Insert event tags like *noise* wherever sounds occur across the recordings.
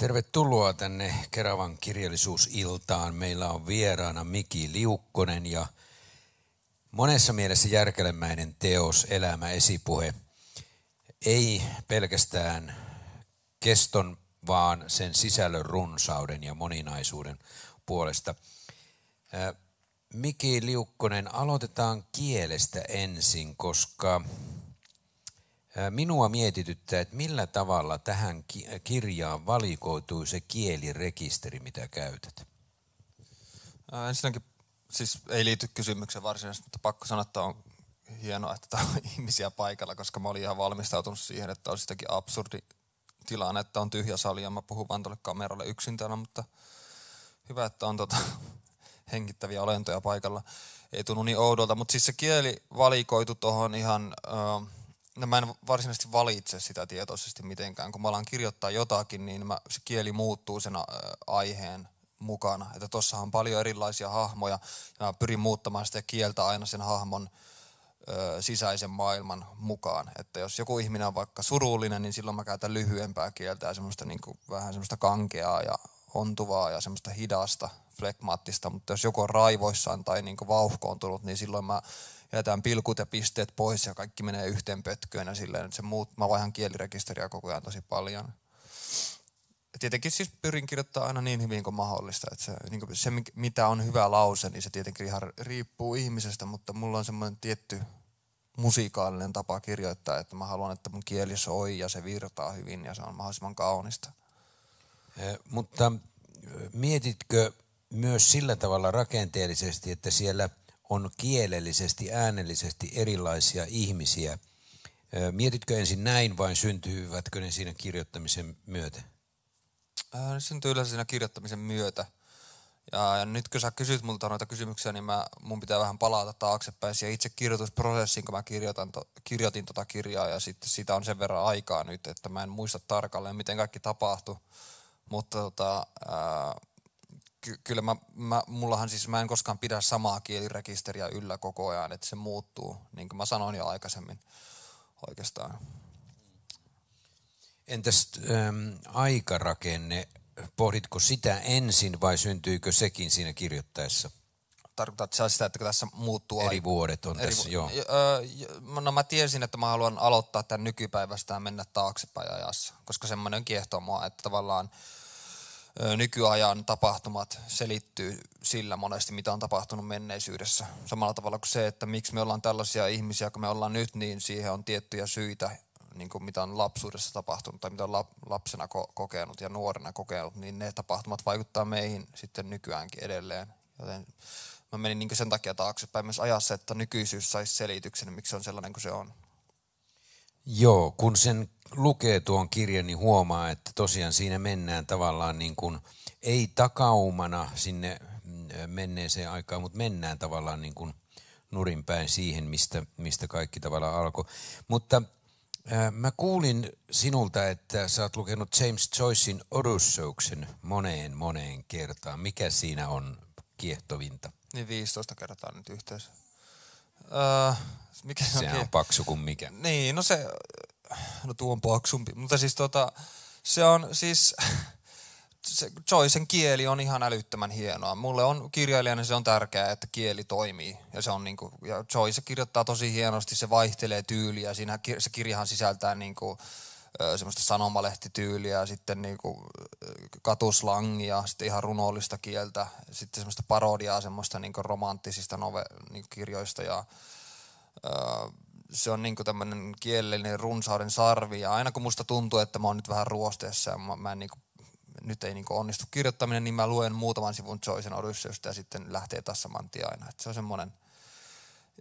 Tervetuloa tänne Keravan kirjallisuusiltaan. Meillä on vieraana Miki Liukkonen ja monessa mielessä järkelemäinen teos, elämä, esipuhe. Ei pelkästään keston, vaan sen sisällön runsauden ja moninaisuuden puolesta. Miki Liukkonen, aloitetaan kielestä ensin, koska Minua mietityttää, että millä tavalla tähän kirjaan valikoituu se kielirekisteri, mitä käytät? Ensinnäkin siis ei liity kysymykseen varsinaisesti, mutta pakko sanoa, että on hienoa, että on *laughs* ihmisiä paikalla, koska mä olin ihan valmistautunut siihen, että olisi sitäkin absurdi tilanne, että on tyhjä sali ja mä puhun vaan tuolle kameralle yksin täällä, mutta hyvä, että on tota, *laughs* hengittäviä olentoja paikalla. Ei tunnu niin oudolta, mutta siis se kieli valikoitu tuohon ihan... Öö, no mä en varsinaisesti valitse sitä tietoisesti mitenkään. Kun mä alan kirjoittaa jotakin, niin mä, se kieli muuttuu sen aiheen mukana. Että tossa on paljon erilaisia hahmoja ja mä pyrin muuttamaan sitä kieltä aina sen hahmon ö, sisäisen maailman mukaan. Että jos joku ihminen on vaikka surullinen, niin silloin mä käytän lyhyempää kieltä ja semmoista niin kuin, vähän semmoista kankeaa ja ontuvaa ja semmoista hidasta flekmaattista, mutta jos joku on raivoissaan tai niin vauhkoontunut, niin silloin mä jätän pilkut ja pisteet pois ja kaikki menee yhteen pötköön ja silleen, että se muut, mä vaihan kielirekisteriä koko ajan tosi paljon. Ja tietenkin siis pyrin kirjoittamaan aina niin hyvin kuin mahdollista, että se, niin kuin se mitä on hyvä lause, niin se tietenkin ihan riippuu ihmisestä, mutta mulla on semmoinen tietty musiikaalinen tapa kirjoittaa, että mä haluan, että mun kieli soi ja se virtaa hyvin ja se on mahdollisimman kaunista. Eh, mutta mietitkö myös sillä tavalla rakenteellisesti, että siellä on kielellisesti, äänellisesti erilaisia ihmisiä. Mietitkö ensin näin vai syntyyvätkö ne siinä kirjoittamisen myötä? Äh, ne syntyy yleensä siinä kirjoittamisen myötä. Ja, ja nyt kun sä kysyt multa noita kysymyksiä, niin mä, mun pitää vähän palata taaksepäin siihen itse kirjoitusprosessiin, kun mä kirjoitan to, kirjoitin tota kirjaa ja sitten sitä on sen verran aikaa nyt, että mä en muista tarkalleen, miten kaikki tapahtui. Mutta tota, ää, ky- kyllä mä, mä, mullahan siis mä en koskaan pidä samaa kielirekisteriä yllä koko ajan, että se muuttuu, niin kuin mä sanoin jo aikaisemmin oikeastaan. Entäs ähm, aikarakenne, pohditko sitä ensin vai syntyykö sekin siinä kirjoittaessa? Tarkoitatko sitä, että tässä muuttuu Eri aika. vuodet on eri tässä, vu- joo. no mä tiesin, että mä haluan aloittaa tämän nykypäivästä ja mennä taaksepäin ajassa, koska semmoinen kiehtoo mua, että tavallaan – nykyajan tapahtumat selittyy sillä monesti, mitä on tapahtunut menneisyydessä. Samalla tavalla kuin se, että miksi me ollaan tällaisia ihmisiä kun me ollaan nyt, niin siihen on tiettyjä syitä, niin kuin mitä on lapsuudessa tapahtunut tai mitä on lapsena ko- kokenut ja nuorena kokenut, niin ne tapahtumat vaikuttaa meihin sitten nykyäänkin edelleen. Joten mä menin niin sen takia taaksepäin myös ajassa, että nykyisyys saisi selityksen, miksi se on sellainen kuin se on. Joo, kun sen lukee tuon kirjan, niin huomaa, että tosiaan siinä mennään tavallaan niin kuin, ei takaumana sinne mm, menneeseen aikaan, mutta mennään tavallaan niin kuin nurinpäin siihen, mistä, mistä kaikki tavallaan alkoi. Mutta äh, mä kuulin sinulta, että sä oot lukenut James Joycein Odysseuksen moneen moneen kertaan. Mikä siinä on kiehtovinta? Niin 15 kertaa nyt yhteensä. Äh, mikä se on paksu kuin mikä. Niin, no se, no tuo on paksumpi, mutta siis tota, se on siis, *laughs* se Joycen kieli on ihan älyttömän hienoa. Mulle on kirjailijana se on tärkeää, että kieli toimii. Ja, se on niinku, ja Joyce kirjoittaa tosi hienosti, se vaihtelee tyyliä. Siinä, se kirjahan sisältää niinku, semmoista sanomalehti ja sitten niinku katuslangia, sitten ihan runollista kieltä, sitten semmoista parodiaa semmoista niinku romanttisista nove- kuin niinku kirjoista ja ö, se on niinku tämmöinen kielellinen runsauden sarvi ja aina kun musta tuntuu, että mä oon nyt vähän ruosteessa ja mä, mä en kuin, niinku, nyt ei niinku onnistu kirjoittaminen, niin mä luen muutaman sivun Joycen Odysseusta ja sitten lähtee taas saman aina. Et se on semmoinen –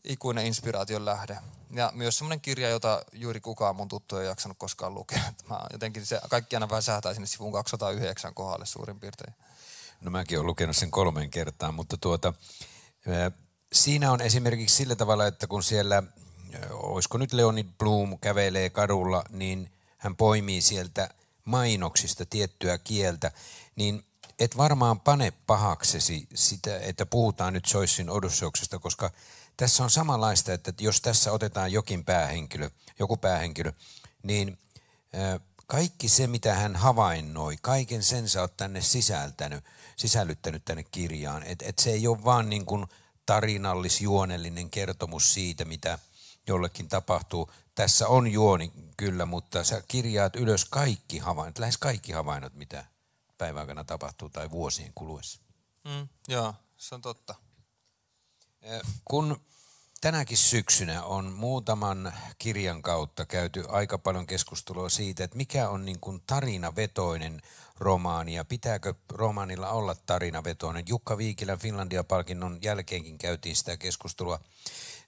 ikuinen inspiraation lähde. Ja myös semmoinen kirja, jota juuri kukaan mun tuttu ei jaksanut koskaan lukea. *laughs* Mä jotenkin se kaikki aina vähän sähtää sinne sivun 209 kohdalle suurin piirtein. No mäkin olen lukenut sen kolmeen kertaan, mutta tuota, siinä on esimerkiksi sillä tavalla, että kun siellä, olisiko nyt Leonid Bloom kävelee kadulla, niin hän poimii sieltä mainoksista tiettyä kieltä, niin et varmaan pane pahaksesi sitä, että puhutaan nyt Soissin Odysseoksesta, koska – tässä on samanlaista, että jos tässä otetaan jokin päähenkilö, joku päähenkilö, niin kaikki se, mitä hän havainnoi, kaiken sen sä oot tänne sisältänyt, sisällyttänyt tänne kirjaan. että et se ei ole vaan niin kuin tarinallisjuonellinen kertomus siitä, mitä jollekin tapahtuu. Tässä on juoni kyllä, mutta sä kirjaat ylös kaikki havainnot, lähes kaikki havainnot, mitä päivän aikana tapahtuu tai vuosien kuluessa. Mm, joo, se on totta. Kun Tänäkin syksynä on muutaman kirjan kautta käyty aika paljon keskustelua siitä, että mikä on niin kuin tarinavetoinen romaani ja pitääkö romaanilla olla tarinavetoinen. Jukka Viikilän Finlandia-palkinnon jälkeenkin käytiin sitä keskustelua.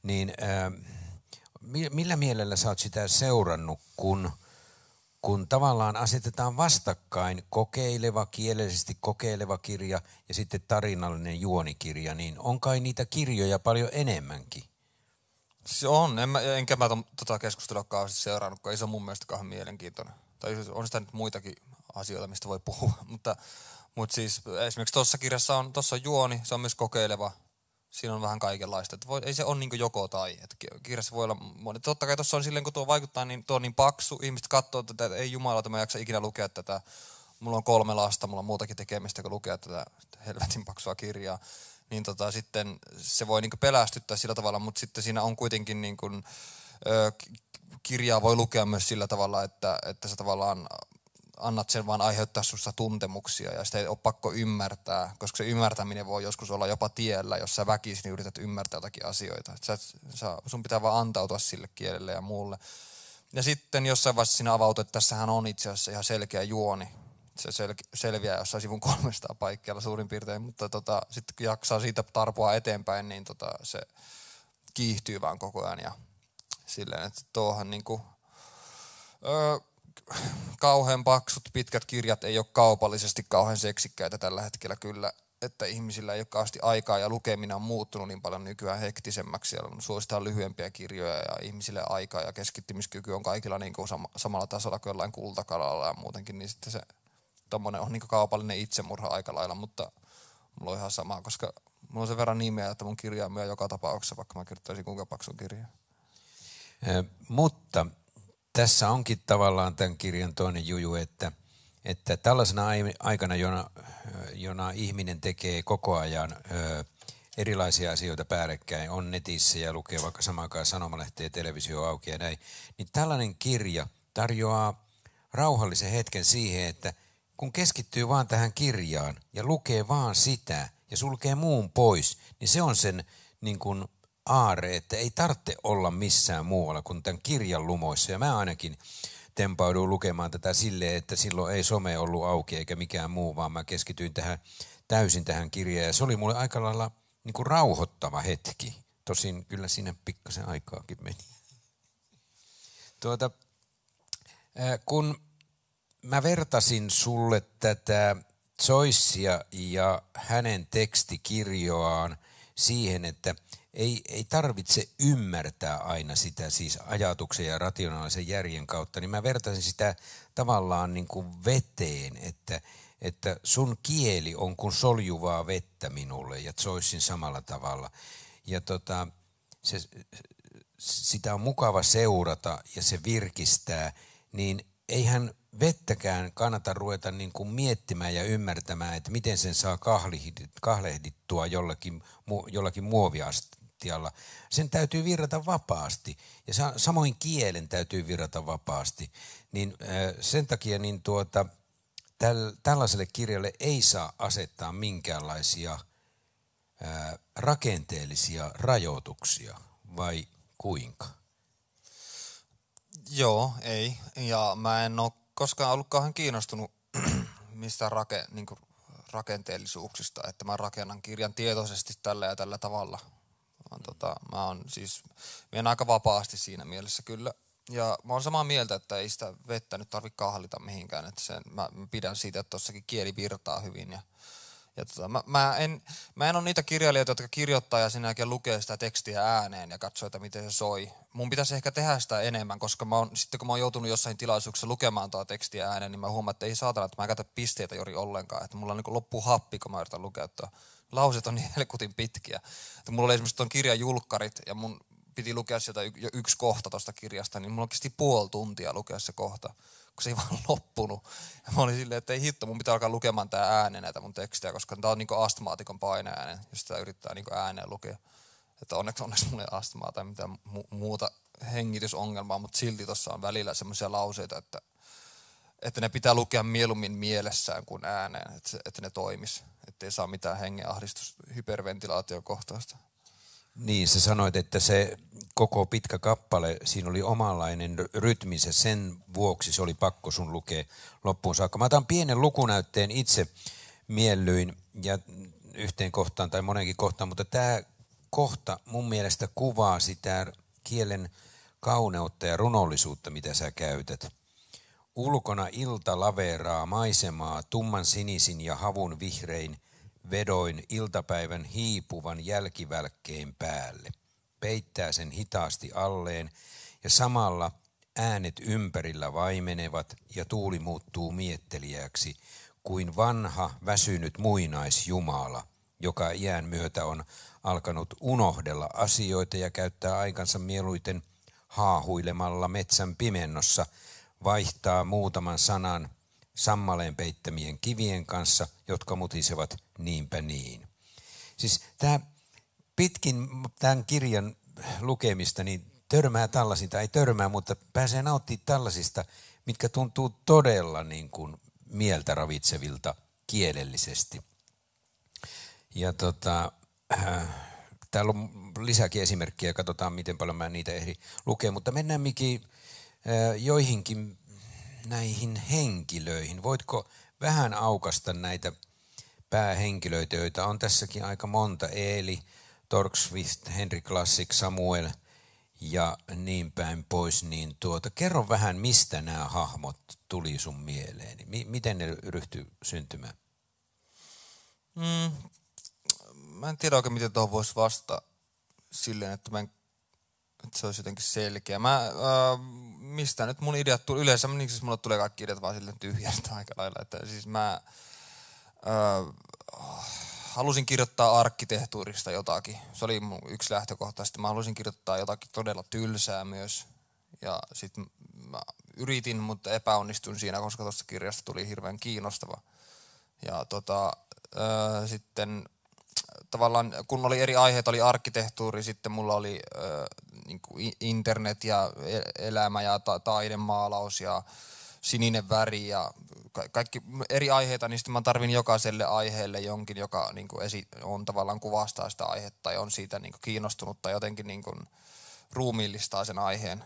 Niin ää, ähm, millä mielellä sä oot sitä seurannut, kun, kun tavallaan asetetaan vastakkain kokeileva, kielellisesti kokeileva kirja ja sitten tarinallinen juonikirja, niin on kai niitä kirjoja paljon enemmänkin? Se on, en mä, enkä mä tota keskustelua kauheasti seurannut, kun ei se on mun mielestä kauhean mielenkiintoinen. Tai siis on sitä nyt muitakin asioita, mistä voi puhua, *laughs* mutta, mutta siis esimerkiksi tuossa kirjassa on, tuossa on juoni, se on myös kokeileva, siinä on vähän kaikenlaista. Että voi, ei se ole niin joko tai. Että kirjassa voi olla moni. Totta kai tuossa on silleen, kun tuo vaikuttaa, niin tuo on niin paksu. Ihmiset katsoo tätä, että ei jumala, että mä jaksa ikinä lukea tätä. Mulla on kolme lasta, mulla on muutakin tekemistä kuin lukea tätä helvetin paksua kirjaa niin tota, sitten se voi niinku pelästyttää sillä tavalla, mutta sitten siinä on kuitenkin kuin, niinku, ö, kirjaa voi lukea myös sillä tavalla, että, että sä tavallaan annat sen vaan aiheuttaa susta tuntemuksia ja sitä ei ole pakko ymmärtää, koska se ymmärtäminen voi joskus olla jopa tiellä, jos sä väkisin yrität ymmärtää jotakin asioita. Sä, sä, sun pitää vaan antautua sille kielelle ja muulle. Ja sitten jossain vaiheessa sinä avautuu, että tässähän on itse asiassa ihan selkeä juoni, se sel- selviää jossain sivun 300 paikkeilla suurin piirtein, mutta tota, sitten kun jaksaa siitä tarpoa eteenpäin, niin tota, se kiihtyy vaan koko ajan ja silleen, että tuohan niinku, öö, kauhean paksut, pitkät kirjat ei ole kaupallisesti kauhean seksikkäitä tällä hetkellä kyllä, että ihmisillä ei ole kauheasti aikaa ja lukeminen on muuttunut niin paljon nykyään hektisemmäksi. Siellä suositaan lyhyempiä kirjoja ja ihmisille aikaa ja keskittymiskyky on kaikilla niin kuin sama, samalla tasolla kuin jollain kultakalalla ja muutenkin, niin sitten se tommonen on niin kaupallinen itsemurha aika lailla, mutta mulla on ihan sama, koska mulla on sen verran nimeä, että mun kirja on joka tapauksessa, vaikka mä kirjoittaisin kuinka paksun kirja. Eh, mutta tässä onkin tavallaan tämän kirjan toinen juju, että, että tällaisena aikana, jona, jona ihminen tekee koko ajan ö, erilaisia asioita päällekkäin, on netissä ja lukee vaikka samankaan sanomalehtiä, televisio auki ja näin, niin tällainen kirja tarjoaa rauhallisen hetken siihen, että kun keskittyy vaan tähän kirjaan ja lukee vaan sitä ja sulkee muun pois, niin se on sen niin kuin aare, että ei tarvitse olla missään muualla kuin tämän kirjan lumoissa. Ja mä ainakin tempauduin lukemaan tätä silleen, että silloin ei some ollut auki eikä mikään muu, vaan mä keskityin tähän, täysin tähän kirjaan. Ja se oli mulle aika lailla niin kuin rauhoittava hetki. Tosin kyllä siinä pikkasen aikaakin meni. Tuota, kun mä vertasin sulle tätä Joycea ja hänen tekstikirjoaan siihen, että ei, ei tarvitse ymmärtää aina sitä siis ajatuksen ja rationaalisen järjen kautta, niin mä vertaisin sitä tavallaan niin kuin veteen, että, että sun kieli on kuin soljuvaa vettä minulle ja Joycein samalla tavalla. Ja tota, se, sitä on mukava seurata ja se virkistää, niin eihän vettäkään kannata ruveta niin kuin miettimään ja ymmärtämään, että miten sen saa kahlehdittua jollakin, jollakin muoviastialla. Sen täytyy virrata vapaasti ja samoin kielen täytyy virrata vapaasti. Niin äh, sen takia niin tuota, täl, tällaiselle kirjalle ei saa asettaa minkäänlaisia äh, rakenteellisia rajoituksia, vai kuinka? Joo, ei. Ja mä en ole koskaan ollut kauhean kiinnostunut *clears throat* mistään rake, niin kuin rakenteellisuuksista, että mä rakennan kirjan tietoisesti tällä ja tällä tavalla. Vaan tota, mä oon siis, menen aika vapaasti siinä mielessä kyllä. Ja mä oon samaa mieltä, että ei sitä vettä nyt tarvitse kahlita mihinkään. Että sen, mä pidän siitä, että tossakin kieli virtaa hyvin ja ja tota, mä, mä, en, mä en ole niitä kirjailijoita, jotka kirjoittaa ja sinä jälkeen lukee sitä tekstiä ääneen ja katsoo, että miten se soi. Mun pitäisi ehkä tehdä sitä enemmän, koska mä oon, sitten kun mä oon joutunut jossain tilaisuuksessa lukemaan tuota tekstiä ääneen, niin mä huomaan, että ei saatana, että mä en käytä pisteitä juuri ollenkaan. Että mulla on niin loppu happi, kun mä yritän lukea tuo. Lauset on niin *laughs* helkutin pitkiä. Että mulla oli esimerkiksi tuon kirjan julkkarit ja mun piti lukea sieltä y- yksi kohta tuosta kirjasta, niin mulla on kesti puoli tuntia lukea se kohta kun se ei vaan loppunut. Ja mä olin silleen, että ei hitto, mun pitää alkaa lukemaan tää ääneen näitä mun tekstejä, koska tää on niinku astmaatikon paineäänen, jos sitä yrittää niinku ääneen lukea. Että onneksi, onneksi mulla ei astmaa tai mitään mu- muuta hengitysongelmaa, mutta silti tuossa on välillä semmoisia lauseita, että, että ne pitää lukea mieluummin mielessään kuin ääneen, että, että ne toimis, ettei saa mitään hengenahdistusta, kohtausta. Niin, sä sanoit, että se koko pitkä kappale, siinä oli omanlainen rytmi, se sen vuoksi se oli pakko sun lukea loppuun saakka. Mä otan pienen lukunäytteen itse miellyin ja yhteen kohtaan tai monenkin kohtaan, mutta tämä kohta mun mielestä kuvaa sitä kielen kauneutta ja runollisuutta, mitä sä käytät. Ulkona ilta laveraa maisemaa tumman sinisin ja havun vihrein – vedoin iltapäivän hiipuvan jälkivälkkeen päälle, peittää sen hitaasti alleen ja samalla äänet ympärillä vaimenevat ja tuuli muuttuu mietteliäksi kuin vanha väsynyt muinaisjumala, joka iän myötä on alkanut unohdella asioita ja käyttää aikansa mieluiten haahuilemalla metsän pimennossa, vaihtaa muutaman sanan – sammaleen peittämien kivien kanssa, jotka mutisevat niinpä niin. Siis tämä pitkin tämän kirjan lukemista niin törmää tällaisista, tai ei törmää, mutta pääsee nauttimaan tällaisista, mitkä tuntuu todella niin kuin mieltä ravitsevilta kielellisesti. Ja tota, äh, täällä on lisäkin esimerkkejä, katsotaan miten paljon mä niitä ehdi lukea, mutta mennään mikin äh, joihinkin näihin henkilöihin. Voitko vähän aukasta näitä päähenkilöitä, joita on tässäkin aika monta, Eeli, Torksvist, Henry Classic, Samuel ja niin päin pois, niin tuota, kerro vähän, mistä nämä hahmot tuli sun mieleen, miten ne ryhtyi syntymään? Mm, mä en tiedä oikein, miten tuohon voisi vastata silleen, että mä en että se olisi jotenkin selkeä. Mä, äh, mistä nyt mun ideat tuli? Yleensä niin siis mulle tulee kaikki ideat vaan silleen tyhjästä aika lailla. Että siis mä äh, halusin kirjoittaa arkkitehtuurista jotakin. Se oli mun yksi lähtökohta. Sitten mä halusin kirjoittaa jotakin todella tylsää myös. Ja sitten mä yritin, mutta epäonnistuin siinä, koska tuosta kirjasta tuli hirveän kiinnostava. Ja tota, äh, sitten tavallaan kun oli eri aiheet, oli arkkitehtuuri, sitten mulla oli äh, niin internet ja e-, elämä ja ta- taidemaalaus ja sininen väri ja ka- kaikki eri aiheita, niin sitten mä tarvin jokaiselle aiheelle jonkin, joka niin kuin esi- on tavallaan kuvastaa sitä aihetta ja on siitä niin kuin kiinnostunut tai jotenkin niin kuin ruumiillistaa sen aiheen,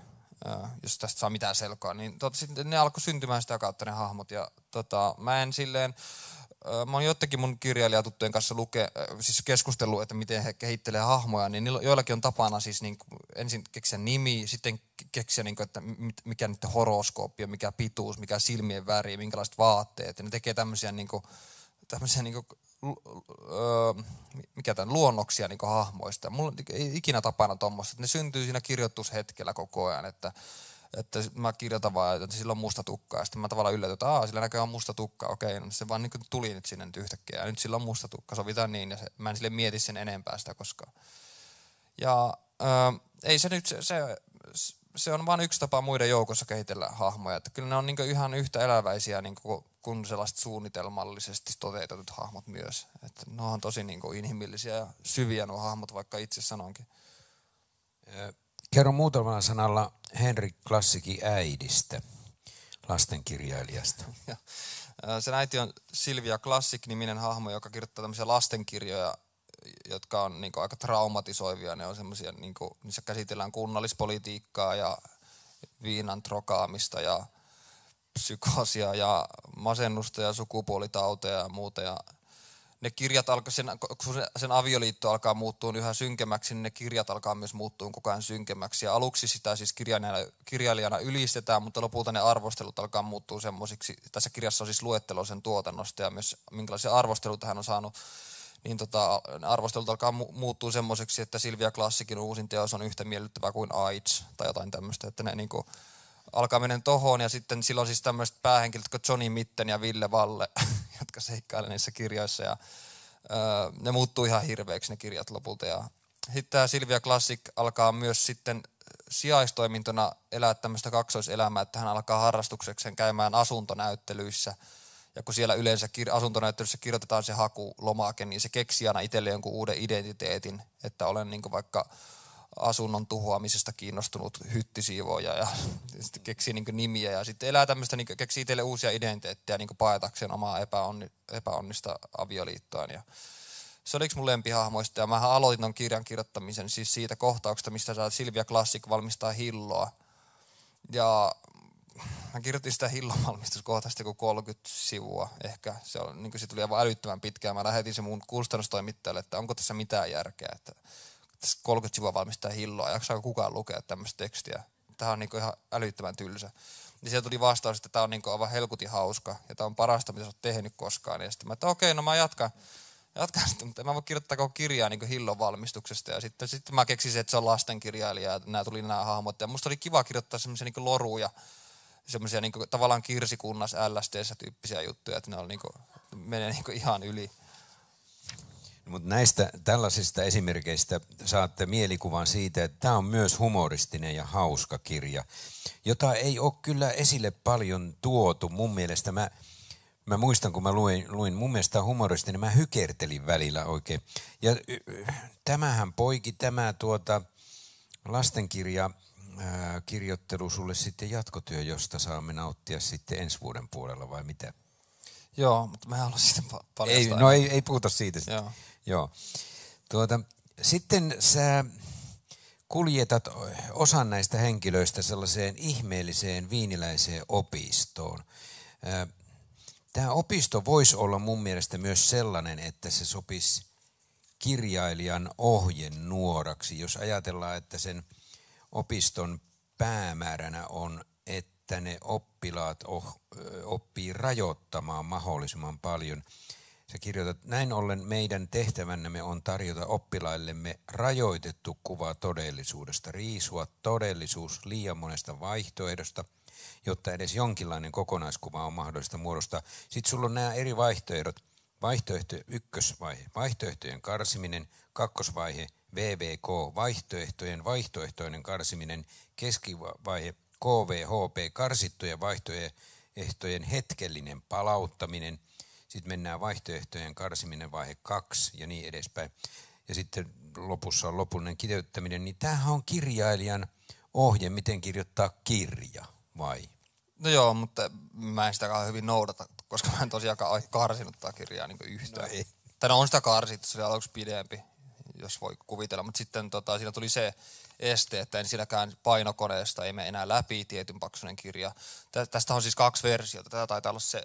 äh, jos tästä saa mitään selkoa. Niin tota, sitten ne alkoi syntymään sitä kautta ne hahmot ja tota, mä en silleen mä oon joidenkin mun kirjailijatuttujen kanssa luke, äh, siis keskustellut, että miten he kehittelee hahmoja, niin joillakin on tapana siis niin kuin, ensin keksiä nimi, sitten keksiä, niin kuin, että mikä niiden horoskooppi on, mikä pituus, mikä silmien väri, minkälaiset vaatteet. Ja ne tekee tämmöisiä, niin kuin, tämmöisiä niin kuin, mikä tämän, luonnoksia niin hahmoista. Mulla ei ikinä tapana tuommoista, että ne syntyy siinä kirjoitushetkellä koko ajan, että että mä kirjoitan vaan, että sillä on musta tukka. Ja sitten mä tavallaan yllätyn, että aah, sillä näköjään on musta tukka. Okei, no se vaan niin tuli nyt sinne nyt yhtäkkiä. Ja nyt sillä on musta tukka, sovitaan niin. Ja se, mä en sille mieti sen enempää sitä koskaan. Ja äh, ei se nyt, se, se, se on vain yksi tapa muiden joukossa kehitellä hahmoja. Että kyllä ne on niin ihan yhtä eläväisiä niin kuin, kuin sellaiset suunnitelmallisesti toteutetut hahmot myös. Että ne on tosi niin kuin, inhimillisiä ja syviä nuo hahmot, vaikka itse sanonkin. Kerro muutamalla sanalla Henrik Klassikin äidistä, lastenkirjailijasta. *laughs* Sen äiti on Silvia Klassik-niminen hahmo, joka kirjoittaa tämmöisiä lastenkirjoja, jotka on niin kuin, aika traumatisoivia. Ne on semmoisia, niin missä käsitellään kunnallispolitiikkaa ja viinan trokaamista ja psykoosia ja masennusta ja sukupuolitauteja ja muuta. Ja ne kirjat alkaa sen, kun sen avioliitto alkaa muuttua yhä synkemmäksi, niin ne kirjat alkaa myös muuttua koko ajan synkemmäksi. Ja aluksi sitä siis kirjailijana, kirjailijana ylistetään, mutta lopulta ne arvostelut alkaa muuttua semmoisiksi. Tässä kirjassa on siis luettelo sen tuotannosta ja myös minkälaisia arvosteluita hän on saanut. Niin tota, arvostelut alkaa mu- muuttua semmoiseksi, että Silvia Klassikin uusin teos on yhtä miellyttävä kuin AIDS tai jotain tämmöistä. Että ne niin kuin, alkaa menen tohon ja sitten silloin siis tämmöiset päähenkilöt kuin Johnny Mitten ja Ville Valle, *laughs* jotka seikkailee niissä kirjoissa ja öö, ne muuttuu ihan hirveäksi ne kirjat lopulta ja sitten tämä Silvia Classic alkaa myös sitten sijaistoimintona elää tämmöistä kaksoiselämää, että hän alkaa harrastukseksi käymään asuntonäyttelyissä. Ja kun siellä yleensä kir- asuntonäyttelyssä kirjoitetaan se hakulomake, niin se keksii aina itselle jonkun uuden identiteetin, että olen niin vaikka asunnon tuhoamisesta kiinnostunut hyttisiivoja ja sitten keksii niin nimiä ja sitten elää tämmöistä, niin keksii itselle uusia identiteettejä niin paetakseen omaa epäonni, epäonnista avioliittoaan. Ja se oli yksi mun lempihahmoista ja mä aloitin ton kirjan kirjoittamisen siis siitä kohtauksesta, mistä tämä Silvia Classic valmistaa hilloa. Ja mä kirjoitin sitä hillovalmistuskohtaisesti kuin 30 sivua ehkä. Se, on, niin se tuli aivan älyttömän pitkään. Mä lähetin se mun kustannustoimittajalle, että onko tässä mitään järkeä. Että tässä 30 sivua valmistaa hilloa, jaksaako kukaan lukea tämmöistä tekstiä? Tämä on niin ihan älyttömän tylsä. Niin siellä tuli vastaus, että tämä on niin aivan helkutin hauska ja tämä on parasta, mitä sä oot tehnyt koskaan. Ja sitten mä, että okei, no mä jatkan, jatkan sitten, mutta mä voin kirjoittaa koko kirjaa niin hillon valmistuksesta. Ja sitten, sitten mä keksin että se on lastenkirjailija ja nämä tuli nämä hahmot. Ja musta oli kiva kirjoittaa semmoisia niin loruja, semmoisia niin tavallaan kirsikunnas LSD-tyyppisiä juttuja, että ne on niin kuin, menee niin ihan yli. Mutta näistä tällaisista esimerkkeistä saatte mielikuvan siitä, että tämä on myös humoristinen ja hauska kirja, jota ei ole kyllä esille paljon tuotu. Mun mielestä mä, mä muistan, kun mä luin, luin mun mielestä humoristinen, mä hykertelin välillä oikein. Ja tämähän poiki tämä tuota lastenkirja ää, kirjoittelu sulle sitten jatkotyö, josta saamme nauttia sitten ensi vuoden puolella vai mitä? Joo, mutta mä haluan sitä paljastaa. Ei, no ei, ei puhuta siitä sitten. Joo. Joo. Tuota, sitten sä kuljetat osan näistä henkilöistä sellaiseen ihmeelliseen viiniläiseen opistoon. Tämä opisto voisi olla mun mielestä myös sellainen, että se sopisi kirjailijan nuoraksi, jos ajatellaan, että sen opiston päämääränä on, että ne oppilaat oh, oppii rajoittamaan mahdollisimman paljon – Sä kirjoitat, näin ollen meidän tehtävänämme on tarjota oppilaillemme rajoitettu kuva todellisuudesta, riisua todellisuus liian monesta vaihtoehdosta, jotta edes jonkinlainen kokonaiskuva on mahdollista muodostaa. Sitten sulla on nämä eri vaihtoehdot, vaihtoehto ykkösvaihe, vaihtoehtojen karsiminen, kakkosvaihe, VVK, vaihtoehtojen vaihtoehtoinen karsiminen, keskivaihe, KVHP, karsittujen vaihtoehtojen hetkellinen palauttaminen – sitten mennään vaihtoehtojen karsiminen vaihe kaksi ja niin edespäin. Ja sitten lopussa on lopullinen kiteyttäminen, niin tämähän on kirjailijan ohje, miten kirjoittaa kirja, vai? No joo, mutta mä en sitä hyvin noudata, koska mä en tosiaan karsinut tätä kirjaa niin yhtään. No ei. Tai no, on sitä karsittu, se oli aluksi pidempi, jos voi kuvitella, mutta sitten tota, siinä tuli se este, että en silläkään painokoneesta ei mene enää läpi tietyn paksunen kirja. Tästä on siis kaksi versiota. Tätä taitaa olla se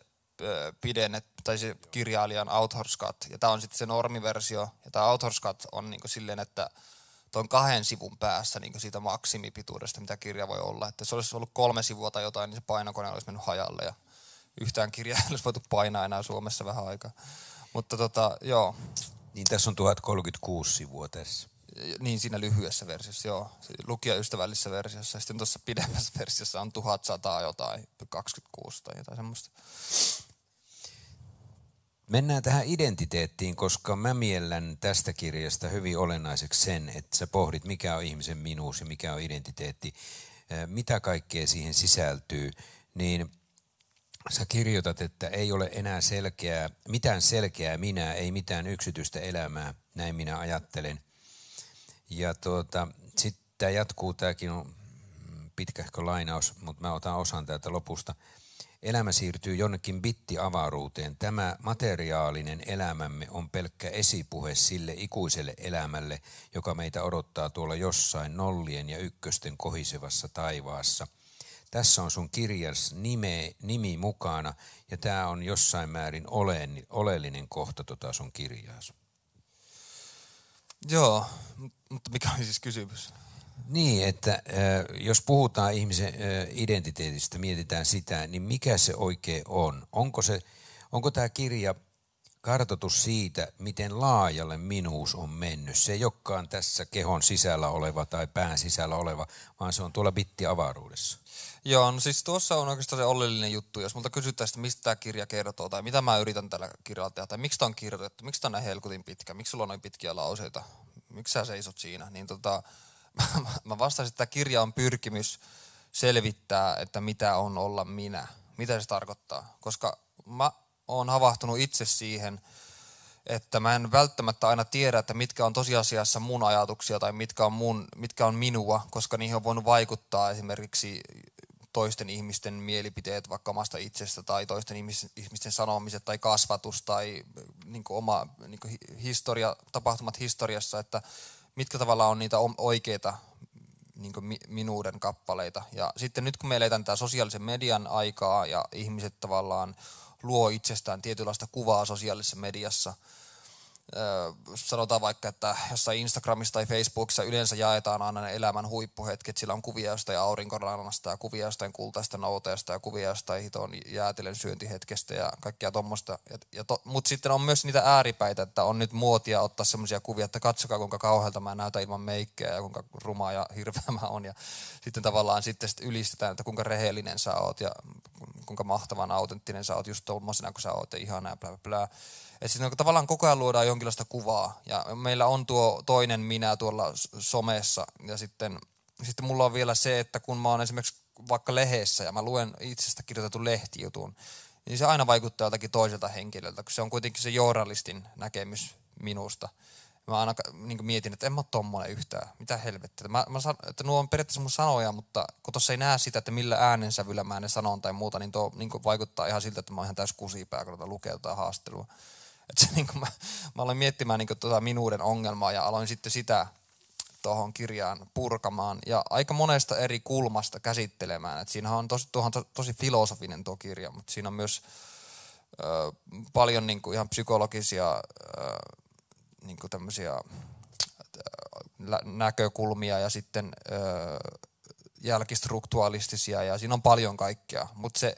pidennet, tai se kirjailijan on Authors Cut, ja tämä on sitten se normiversio, ja tämä Authors Cut on niinku silleen, että tuon kahden sivun päässä niinku siitä maksimipituudesta, mitä kirja voi olla. Että se olisi ollut kolme sivua tai jotain, niin se painokone olisi mennyt hajalle, ja yhtään kirjaa ei olisi voitu painaa enää Suomessa vähän aikaa. Mutta tota, joo. Niin tässä on 1036 sivua tässä. Niin siinä lyhyessä versiossa, joo. Lukijaystävällisessä versiossa. Ja sitten tuossa pidemmässä versiossa on 1100 jotain, 26 tai jotain semmoista. Mennään tähän identiteettiin, koska mä miellän tästä kirjasta hyvin olennaiseksi sen, että sä pohdit, mikä on ihmisen minuus ja mikä on identiteetti, mitä kaikkea siihen sisältyy, niin sä kirjoitat, että ei ole enää selkeää, mitään selkeää minä, ei mitään yksityistä elämää, näin minä ajattelen. Ja tuota, sitten tämä jatkuu, tämäkin on mm, pitkähkö lainaus, mutta mä otan osan täältä lopusta – Elämä siirtyy jonnekin bittiavaruuteen. Tämä materiaalinen elämämme on pelkkä esipuhe sille ikuiselle elämälle, joka meitä odottaa tuolla jossain nollien ja ykkösten kohisevassa taivaassa. Tässä on sun kirjas nime, nimi mukana ja tämä on jossain määrin oleellinen kohta tota sun kirjaas. Joo, mutta mikä on siis kysymys? Niin, että jos puhutaan ihmisen identiteetistä, mietitään sitä, niin mikä se oikein on? Onko, se, onko tämä kirja kartoitus siitä, miten laajalle minuus on mennyt? Se ei olekaan tässä kehon sisällä oleva tai pään sisällä oleva, vaan se on tuolla bittiavaruudessa. Joo, no siis tuossa on oikeastaan se oleellinen juttu. Jos multa kysytään, että mistä tämä kirja kertoo, tai mitä mä yritän tällä kirjalla tehdä, tai miksi tämä on kirjoitettu, miksi tämä on näin helkutin pitkä, miksi sulla on noin pitkiä lauseita, miksi sä seisot siinä, niin tota, mä vastasin, että kirja on pyrkimys selvittää, että mitä on olla minä. Mitä se tarkoittaa? Koska mä oon havahtunut itse siihen, että mä en välttämättä aina tiedä, että mitkä on tosiasiassa mun ajatuksia tai mitkä on, mun, mitkä on minua, koska niihin on voinut vaikuttaa esimerkiksi toisten ihmisten mielipiteet vaikka omasta itsestä tai toisten ihmisten sanomiset tai kasvatus tai niin oma niin historia, tapahtumat historiassa, että mitkä tavalla on niitä oikeita niin kuin minuuden kappaleita. Ja sitten nyt kun me eletään tätä sosiaalisen median aikaa ja ihmiset tavallaan luo itsestään tietynlaista kuvaa sosiaalisessa mediassa – sanotaan vaikka, että jossain Instagramissa tai Facebookissa yleensä jaetaan aina ne elämän huippuhetket. Sillä on kuvia jostain aurinkorannasta ja kuvia jostain kultaista nouteesta ja kuvia jostain hiton jäätelön syöntihetkestä ja kaikkea tuommoista. To, Mutta sitten on myös niitä ääripäitä, että on nyt muotia ottaa semmoisia kuvia, että katsokaa kuinka kauhealta mä näytän ilman meikkejä ja kuinka rumaa ja *laughs* hirveä mä on. Ja sitten tavallaan sitten sit ylistetään, että kuinka rehellinen sä oot ja kuinka mahtavan autenttinen sä oot just tuommoisena, kun sä oot ja ihanaa ja bla bla bla et siis niin tavallaan koko ajan luodaan jonkinlaista kuvaa. Ja meillä on tuo toinen minä tuolla somessa. Ja sitten, sitten mulla on vielä se, että kun mä oon esimerkiksi vaikka lehdessä ja mä luen itsestä kirjoitetun lehtijutun, niin se aina vaikuttaa jotakin toiselta henkilöltä, kun se on kuitenkin se journalistin näkemys minusta. Mä aina niin mietin, että en mä tommonen yhtään. Mitä helvettiä. Mä, mä san, että nuo on periaatteessa mun sanoja, mutta kun tuossa ei näe sitä, että millä äänensävyllä mä ne sanon tai muuta, niin tuo niin vaikuttaa ihan siltä, että mä oon ihan täys kusipää, kun lukee jotain haastelua että se, niin kuin mä, mä aloin miettimään niin kuin tuota minuuden ongelmaa ja aloin sitten sitä tuohon kirjaan purkamaan ja aika monesta eri kulmasta käsittelemään. että siinä on tosi, tuohon to, tosi filosofinen tuo kirja, mutta siinä on myös ö, paljon niin kuin ihan psykologisia ö, niin kuin tämmöisiä näkökulmia ja sitten ö, jälkistruktualistisia ja siinä on paljon kaikkea. Mutta se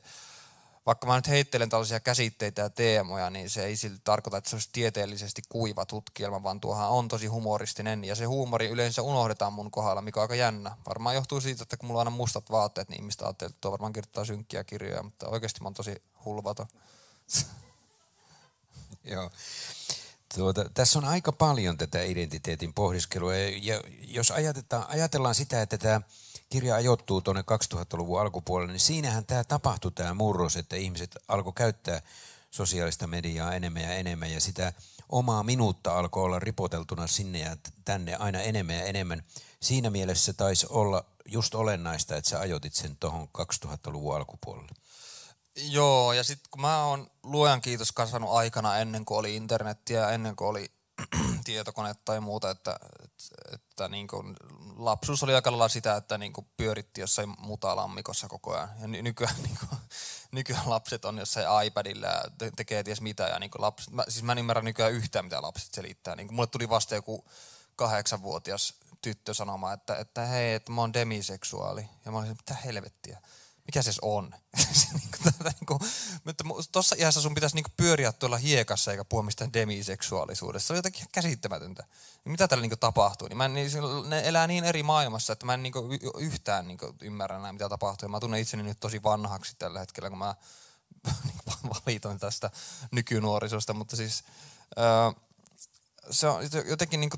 vaikka mä nyt heittelen tällaisia käsitteitä ja teemoja, niin se ei silti tarkoita, että se olisi tieteellisesti kuiva tutkielma, vaan tuohan on tosi humoristinen. Ja se huumori yleensä unohdetaan mun kohdalla, mikä on aika jännä. Varmaan johtuu siitä, että kun mulla on aina mustat vaatteet, niin ihmistä ajattelee, että tuo varmaan kirjoittaa synkkiä kirjoja, mutta oikeasti mä oon tosi hulvaton. *laughs* Joo. Tuota, tässä on aika paljon tätä identiteetin pohdiskelua. Ja jos ajatellaan, ajatellaan sitä, että tämä kirja ajoittuu tuonne 2000-luvun alkupuolelle, niin siinähän tämä tapahtui tämä murros, että ihmiset alkoi käyttää sosiaalista mediaa enemmän ja enemmän ja sitä omaa minuutta alkoi olla ripoteltuna sinne ja tänne aina enemmän ja enemmän. Siinä mielessä taisi olla just olennaista, että sä ajoitit sen tuohon 2000-luvun alkupuolelle. Joo, ja sitten kun mä oon luojan kiitos kasvanut aikana ennen kuin oli internettiä, ennen kuin oli *clears throat* tietokone tai muuta, että, että, että niin kuin lapsuus oli aika lailla sitä, että niin kuin pyöritti jossain mutalammikossa koko ajan. Ja ny- nykyään, *laughs* niin kuin, nykyään lapset on jossain iPadilla ja te- tekee ties mitä. Ja niin kuin lapset, mä, siis mä en ymmärrä nykyään yhtään, mitä lapset selittää. Niin kuin mulle tuli vasta joku kahdeksanvuotias tyttö sanomaan, että, että hei, että mä oon demiseksuaali. Ja mä olin, mitä helvettiä mikä se on? mutta *laughs* niinku niinku, tuossa iässä sun pitäisi niinku pyöriä tuolla hiekassa eikä puhua mistään demiseksuaalisuudesta. Se on jotenkin ihan käsittämätöntä. Mitä täällä niinku tapahtuu? Niin mä en, niin ne elää niin eri maailmassa, että mä en niinku yhtään niinku ymmärrä näin, mitä tapahtuu. Ja mä tunnen itseni nyt tosi vanhaksi tällä hetkellä, kun mä *laughs* niinku valitoin tästä nykynuorisosta. Mutta siis öö, se on jotenkin niinku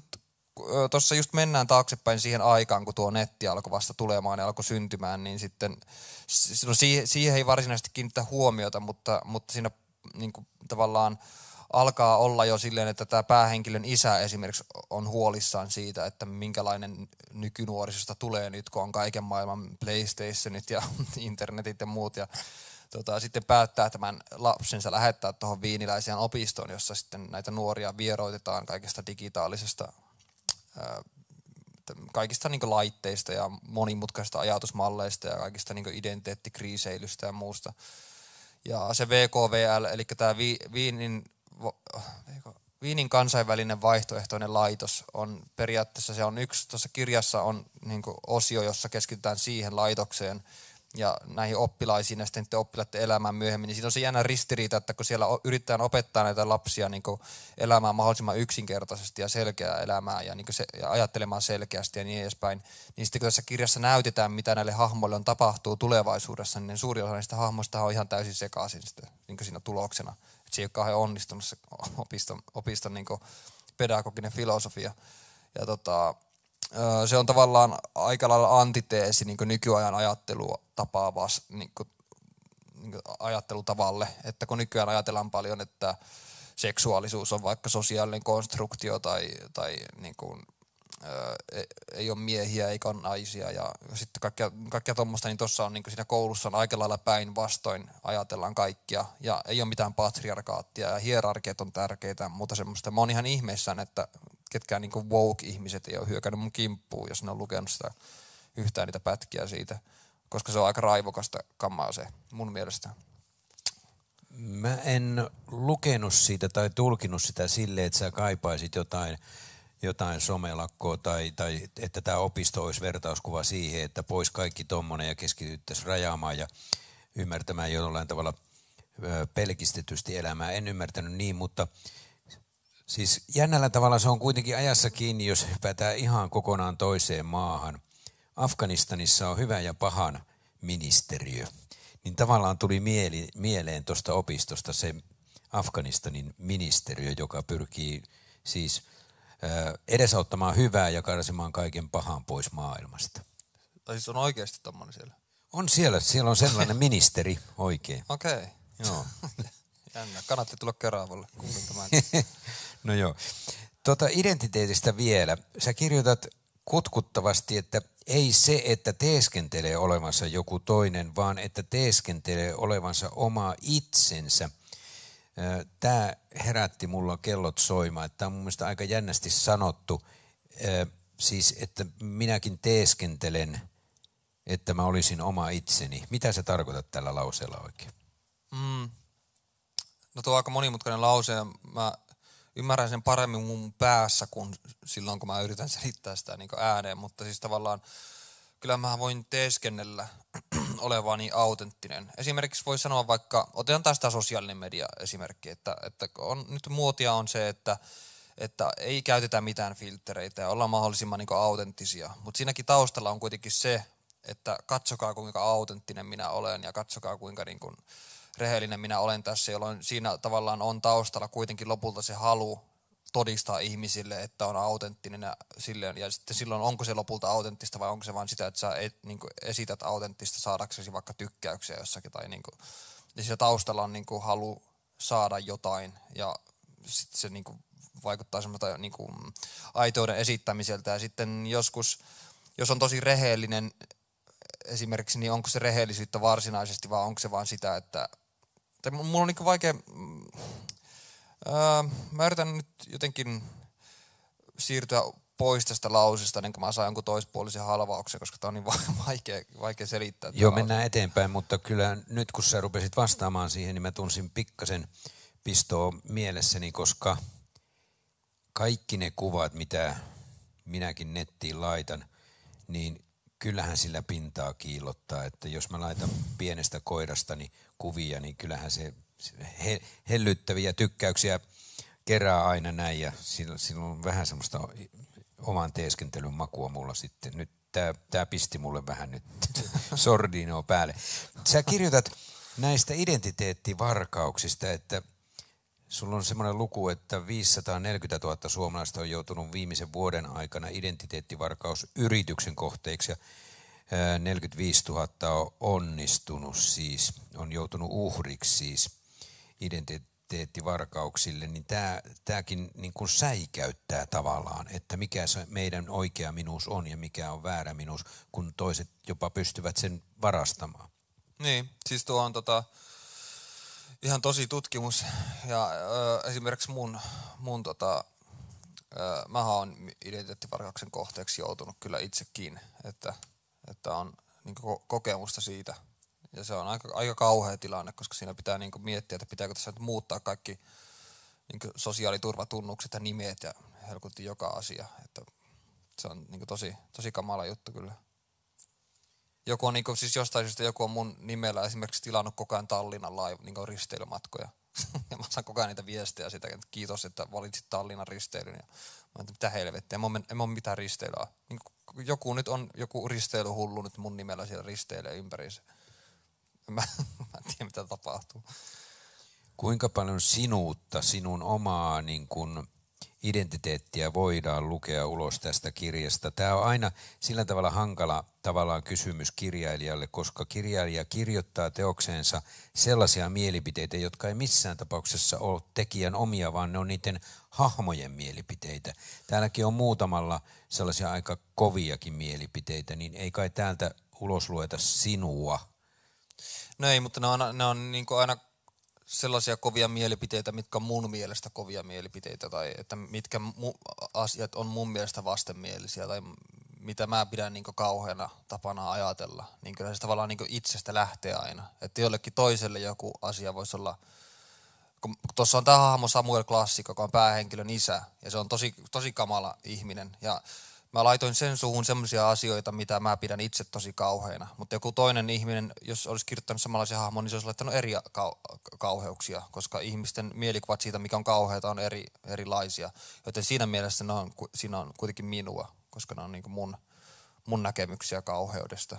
tuossa just mennään taaksepäin siihen aikaan, kun tuo netti alkoi vasta tulemaan ja alkoi syntymään, niin sitten no siihen, siihen ei varsinaisesti kiinnitä huomiota, mutta, mutta siinä niin kuin, tavallaan alkaa olla jo silleen, että tämä päähenkilön isä esimerkiksi on huolissaan siitä, että minkälainen nykynuorisosta tulee nyt, kun on kaiken maailman PlayStationit ja *laughs* internetit ja muut. Ja, tota, sitten päättää tämän lapsensa lähettää tuohon viiniläiseen opistoon, jossa sitten näitä nuoria vieroitetaan kaikesta digitaalisesta kaikista niin laitteista ja monimutkaisista ajatusmalleista ja kaikista niin identiteettikriiseilystä ja muusta. Ja se VKVL, eli tämä viinin, viinin kansainvälinen vaihtoehtoinen laitos on periaatteessa se on yksi, tuossa kirjassa on niin osio, jossa keskitytään siihen laitokseen – ja näihin oppilaisiin ja sitten oppilaiden elämään myöhemmin, niin siinä on se jännä ristiriita, että kun siellä yritetään opettaa näitä lapsia niin elämään mahdollisimman yksinkertaisesti ja selkeää elämää ja, niin se, ja ajattelemaan selkeästi ja niin edespäin, niin sitten kun tässä kirjassa näytetään, mitä näille hahmoille on tapahtuu tulevaisuudessa, niin suuri osa niistä hahmoista on ihan täysin sekaisin sitten, niin siinä tuloksena. Että se ei ole kauhean onnistunut se *laughs* opiston, opiston niin pedagoginen filosofia. Ja tota, se on tavallaan aika lailla antiteesi niin nykyajan ajattelua tapaavaa niin kuin, niin kuin ajattelutavalle, että kun nykyään ajatellaan paljon, että seksuaalisuus on vaikka sosiaalinen konstruktio tai, tai niin kuin, e, ei ole miehiä eikä ole naisia ja sitten kaikkea, kaikkea tuommoista, niin tuossa on niin siinä koulussa on aika lailla päinvastoin, ajatellaan kaikkia ja ei ole mitään patriarkaattia ja hierarkiat on tärkeitä, mutta semmoista. Mä oon ihan ihmeissään, että ketkään niin woke-ihmiset ei ole hyökännyt mun kimppuun, jos ne on lukenut sitä yhtään niitä pätkiä siitä koska se on aika raivokasta kammaa se mun mielestä. Mä en lukenut siitä tai tulkinut sitä silleen, että sä kaipaisit jotain, jotain somelakkoa tai, tai että tämä opisto olisi vertauskuva siihen, että pois kaikki tommonen ja keskityttäisiin rajaamaan ja ymmärtämään jollain tavalla pelkistetysti elämää. En ymmärtänyt niin, mutta siis jännällä tavalla se on kuitenkin ajassa kiinni, jos hypätään ihan kokonaan toiseen maahan. Afganistanissa on hyvä ja pahan ministeriö. Niin tavallaan tuli mieli, mieleen tuosta opistosta se Afganistanin ministeriö, joka pyrkii siis edesauttamaan hyvää ja karsimaan kaiken pahan pois maailmasta. Tai siis on oikeasti tommonen siellä? On siellä, siellä on sellainen ministeri oikein. *laughs* Okei. Okay. Joo. *laughs* Jännä, kannatti tulla keravalle *laughs* no joo. Tota, identiteetistä vielä. Sä kirjoitat Kutkuttavasti, että ei se, että teeskentelee olevansa joku toinen, vaan että teeskentelee olevansa oma itsensä. Tämä herätti mulla kellot soimaan. Tämä on mun mielestä aika jännästi sanottu. Siis, että minäkin teeskentelen, että mä olisin oma itseni. Mitä sä tarkoitat tällä lauseella oikein? Mm. No tuo on aika monimutkainen lause ja mä ymmärrän sen paremmin mun päässä kuin silloin, kun mä yritän selittää sitä niin ääneen, mutta siis tavallaan kyllä mä voin teeskennellä *clears throat* olevani autenttinen. Esimerkiksi voi sanoa vaikka, otetaan tästä sosiaalinen media esimerkki, että, että on, nyt muotia on se, että, että ei käytetä mitään filtreitä ja ollaan mahdollisimman niin autenttisia, mutta siinäkin taustalla on kuitenkin se, että katsokaa kuinka autenttinen minä olen ja katsokaa kuinka niin kuin, äh, rehellinen minä olen tässä, jolloin siinä tavallaan on taustalla kuitenkin lopulta se halu todistaa ihmisille, että on autenttinen ja, silleen, ja sitten silloin onko se lopulta autenttista vai onko se vain sitä, että sä et, niin kuin esität autenttista saadaksesi vaikka tykkäyksiä jossakin tai niin kuin, ja siellä taustalla on niin kuin halu saada jotain ja sitten se niin kuin vaikuttaa semmoista niin kuin aitouden esittämiseltä ja sitten joskus, jos on tosi rehellinen esimerkiksi, niin onko se rehellisyyttä varsinaisesti vai onko se vain sitä, että tai mulla on niinku vaikea, öö, mä yritän nyt jotenkin siirtyä pois tästä lausista, niin kuin mä saan jonkun toispuolisen halvauksen, koska tämä on niin *laughs* vaikea, vaikea selittää. Joo, lause. mennään eteenpäin, mutta kyllä nyt kun sä rupesit vastaamaan siihen, niin mä tunsin pikkasen pistoa mielessäni, koska kaikki ne kuvat, mitä minäkin nettiin laitan, niin kyllähän sillä pintaa kiillottaa, että jos mä laitan pienestä koirasta, niin kuvia, niin kyllähän se he, hellyttäviä tykkäyksiä kerää aina näin ja silloin, on vähän semmoista oman teeskentelyn makua mulla sitten. Nyt tämä, tämä pisti mulle vähän nyt *laughs* sordinoa päälle. Sä kirjoitat näistä identiteettivarkauksista, että sulla on semmoinen luku, että 540 000 suomalaista on joutunut viimeisen vuoden aikana identiteettivarkausyrityksen kohteeksi ja 45 000 on onnistunut siis, on joutunut uhriksi siis identiteettivarkauksille, niin tämä, tämäkin niin kuin säikäyttää tavallaan, että mikä se meidän oikea minuus on ja mikä on väärä minuus, kun toiset jopa pystyvät sen varastamaan. Niin, siis tuo on tota, ihan tosi tutkimus ja ö, esimerkiksi mun, mun tota, mä oon on identiteettivarkauksen kohteeksi joutunut kyllä itsekin, että – että on niin kokemusta siitä. Ja se on aika, aika kauhea tilanne, koska siinä pitää niin miettiä, että pitääkö tässä nyt muuttaa kaikki niin sosiaaliturvatunnukset ja nimet ja helkutti joka asia. Että se on niin tosi, tosi kamala juttu kyllä. Joku on, niin kuin, siis jostain syystä joku on mun nimellä esimerkiksi tilannut koko ajan Tallinnan laiv- niin risteilymatkoja. *laughs* ja mä saan koko ajan niitä viestejä sitä, että kiitos, että valitsit Tallinnan risteilyn. Ja mä että mitä helvettiä, en mä, en mä ole mitään risteilyä. Niin kuin, joku nyt on joku risteilyhullu nyt mun nimellä siellä risteilee ympäriinsä. Mä, *laughs* mä en tiedä, mitä tapahtuu. Kuinka paljon sinuutta, sinun omaa niin kun, identiteettiä voidaan lukea ulos tästä kirjasta. Tämä on aina sillä tavalla hankala tavallaan kysymys kirjailijalle, koska kirjailija kirjoittaa teokseensa sellaisia mielipiteitä, jotka ei missään tapauksessa ole tekijän omia, vaan ne on niiden hahmojen mielipiteitä. Täälläkin on muutamalla sellaisia aika koviakin mielipiteitä, niin ei kai täältä ulos lueta sinua. No ei, mutta ne on, ne on niin aina sellaisia kovia mielipiteitä, mitkä on mun mielestä kovia mielipiteitä tai että mitkä mu- asiat on mun mielestä vastenmielisiä tai mitä mä pidän niin kauheana tapana ajatella, niin kyllä se tavallaan niin itsestä lähtee aina. Että jollekin toiselle joku asia voisi olla, kun tuossa on tämä hahmo Samuel Klassikko, joka on päähenkilön isä, ja se on tosi, tosi kamala ihminen, ja mä laitoin sen suuhun sellaisia asioita, mitä mä pidän itse tosi kauheina. Mutta joku toinen ihminen, jos olisi kirjoittanut samanlaisia hahmoja, niin se olisi laittanut eri kau- kauheuksia, koska ihmisten mielikuvat siitä, mikä on kauheita, on eri, erilaisia. Joten siinä mielessä ne on, siinä on kuitenkin minua, koska ne on niin mun, mun näkemyksiä kauheudesta.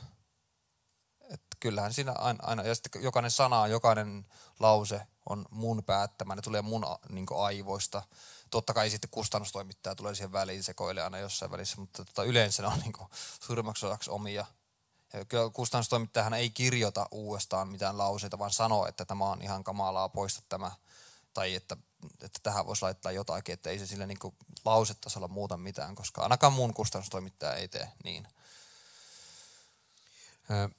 Et kyllähän siinä aina, aina, ja sitten jokainen sana, jokainen lause on mun päättämä, ne tulee mun niin aivoista – totta kai sitten kustannustoimittaja tulee siihen väliin sekoille aina jossain välissä, mutta tota, yleensä ne on niin kuin, suurimmaksi osaksi omia. Ja kyllä kustannustoimittajahan ei kirjoita uudestaan mitään lauseita, vaan sanoo, että tämä on ihan kamalaa, poista tämä, tai että, että tähän voisi laittaa jotakin, että ei se sillä niin lausetasolla muuta mitään, koska ainakaan muun kustannustoimittaja ei tee niin. Ö,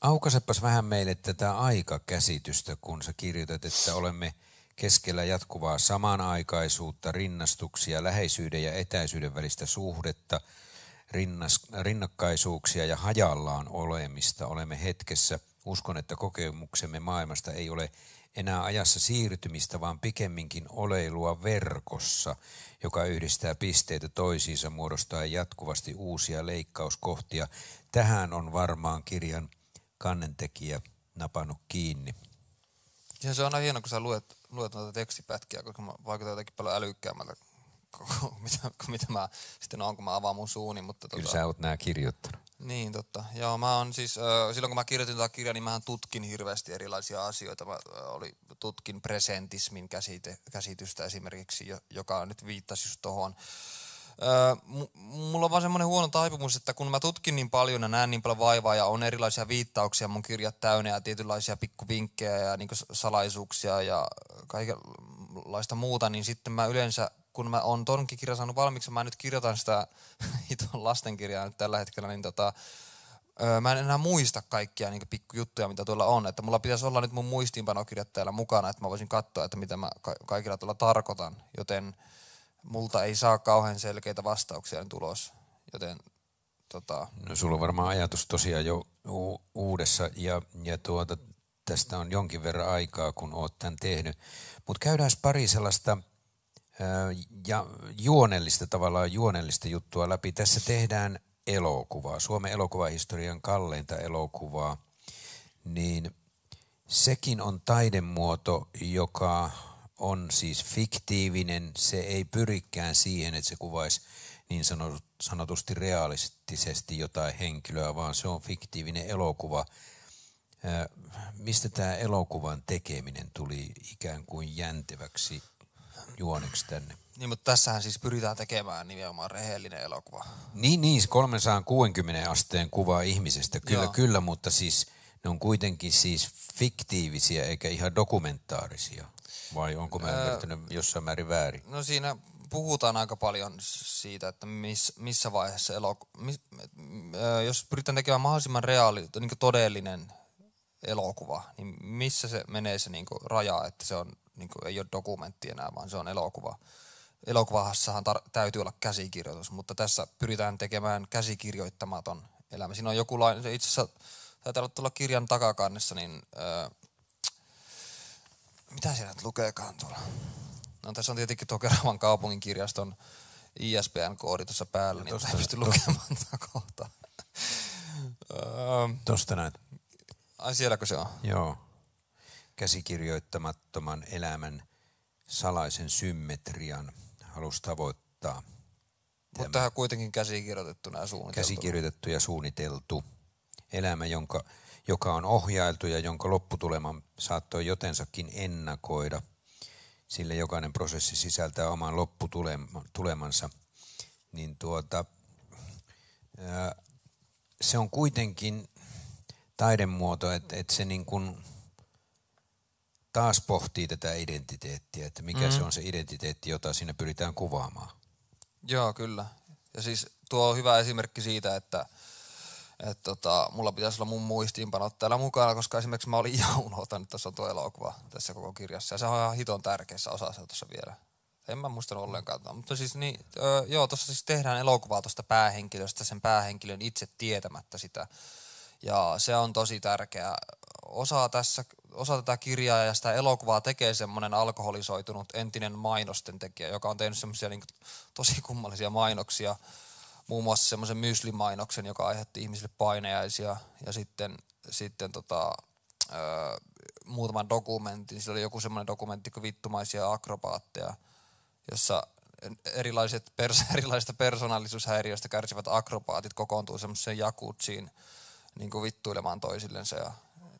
aukasepas vähän meille tätä aikakäsitystä, kun sä kirjoitat, että olemme – keskellä jatkuvaa samanaikaisuutta, rinnastuksia, läheisyyden ja etäisyyden välistä suhdetta, rinnas, rinnakkaisuuksia ja hajallaan olemista olemme hetkessä. Uskon, että kokemuksemme maailmasta ei ole enää ajassa siirtymistä, vaan pikemminkin oleilua verkossa, joka yhdistää pisteitä toisiinsa muodostaa jatkuvasti uusia leikkauskohtia. Tähän on varmaan kirjan kannentekijä napannut kiinni. Ja se on aina hieno, kun sä luet, luet noita tekstipätkiä, koska mä vaikutan jotenkin paljon älykkäämmältä mitä, mitä mä sitten on, kun mä avaan mun suuni. Mutta Kyllä tota, sä oot nää kirjoittanut. Niin, totta. Joo, mä oon siis, äh, silloin kun mä kirjoitin tätä tota kirjaa, niin mä tutkin hirveästi erilaisia asioita. Mä äh, oli, tutkin presentismin käsite, käsitystä esimerkiksi, joka nyt viittasi just tuohon mulla on vaan semmoinen huono taipumus, että kun mä tutkin niin paljon ja näen niin paljon vaivaa ja on erilaisia viittauksia mun kirjat täynnä ja tietynlaisia pikkuvinkkejä ja niin salaisuuksia ja kaikenlaista muuta, niin sitten mä yleensä, kun mä oon tonkin kirjan saanut valmiiksi, mä nyt kirjoitan sitä *laughs* lastenkirjaa nyt tällä hetkellä, niin tota, mä en enää muista kaikkia niin pikkujuttuja, mitä tuolla on. Että mulla pitäisi olla nyt mun muistiinpanokirjat täällä mukana, että mä voisin katsoa, että mitä mä ka- kaikilla tuolla tarkoitan. Joten multa ei saa kauhean selkeitä vastauksia tulos, joten tota... No sulla on varmaan ajatus tosiaan jo u- uudessa ja, ja tuota, tästä on jonkin verran aikaa, kun oot tämän tehnyt. Mutta käydään pari sellaista ää, ja juonellista tavallaan juonellista juttua läpi. Tässä tehdään elokuvaa, Suomen elokuvahistorian kalleinta elokuvaa, niin sekin on taidemuoto, joka on siis fiktiivinen, se ei pyrikään siihen, että se kuvaisi niin sanotusti realistisesti jotain henkilöä, vaan se on fiktiivinen elokuva. Äh, mistä tämä elokuvan tekeminen tuli ikään kuin jänteväksi juoneksi tänne? Niin, mutta tässähän siis pyritään tekemään nimenomaan rehellinen elokuva. Niin, niin 360 siis asteen kuva ihmisestä, kyllä, Joo. kyllä, mutta siis ne on kuitenkin siis fiktiivisiä eikä ihan dokumentaarisia. Vai onko mä ymmärtänyt öö, jossain määrin väärin? No siinä puhutaan aika paljon siitä, että miss, missä vaiheessa eloku, mis, jos pyritään tekemään mahdollisimman reaali, niin todellinen elokuva, niin missä se menee se niin raja, että se on, niin kuin, ei ole dokumentti enää, vaan se on elokuva. Elokuvahassahan tar- täytyy olla käsikirjoitus, mutta tässä pyritään tekemään käsikirjoittamaton elämä. Siinä on joku lain, itse asiassa taitaa olla tuolla kirjan takakannessa, niin mitä siellä nyt lukeekaan tuolla? No tässä on tietenkin tuo Keravan kirjaston ISBN-koodi tuossa päällä, ja niin tosta, ei pysty lukemaan *laughs* tätä kohtaa. Öö, Tuosta näin. Ai sielläkö se on? Joo. Käsikirjoittamattoman elämän salaisen symmetrian halusi tavoittaa. Mutta tähän kuitenkin käsikirjoitettu ja suunniteltu. Käsikirjoitettu ja suunniteltu elämä, jonka joka on ohjailtu ja jonka lopputuleman saattoi jotensakin ennakoida, sillä jokainen prosessi sisältää oman lopputulemansa, niin tuota, se on kuitenkin taidemuoto, että, että se niin kuin taas pohtii tätä identiteettiä, että mikä mm. Mm-hmm. se on se identiteetti, jota siinä pyritään kuvaamaan. Joo, kyllä. Ja siis tuo on hyvä esimerkki siitä, että et tota, mulla pitäisi olla mun muistiinpanot täällä mukana, koska esimerkiksi mä olin ihan *laughs* unohtanut, tässä on tuo elokuva tässä koko kirjassa. Ja se on ihan hiton tärkeässä osassa tuossa vielä. En mä muistanut ollenkaan. Tuota. Mutta siis niin, öö, joo, tuossa siis tehdään elokuvaa tuosta päähenkilöstä, sen päähenkilön itse tietämättä sitä. Ja se on tosi tärkeä osa tässä, osa tätä kirjaa ja sitä elokuvaa tekee semmoinen alkoholisoitunut entinen mainosten tekijä, joka on tehnyt semmoisia niin tosi kummallisia mainoksia muun muassa semmoisen myslimainoksen, joka aiheutti ihmisille paineaisia ja sitten, sitten tota, ö, muutaman dokumentin. Sillä oli joku semmoinen dokumentti kuin vittumaisia akrobaatteja, jossa erilaiset pers- *laughs* erilaisista persoonallisuushäiriöistä kärsivät akrobaatit kokoontuu semmoiseen jakutsiin niin kuin vittuilemaan toisillensa. Ja,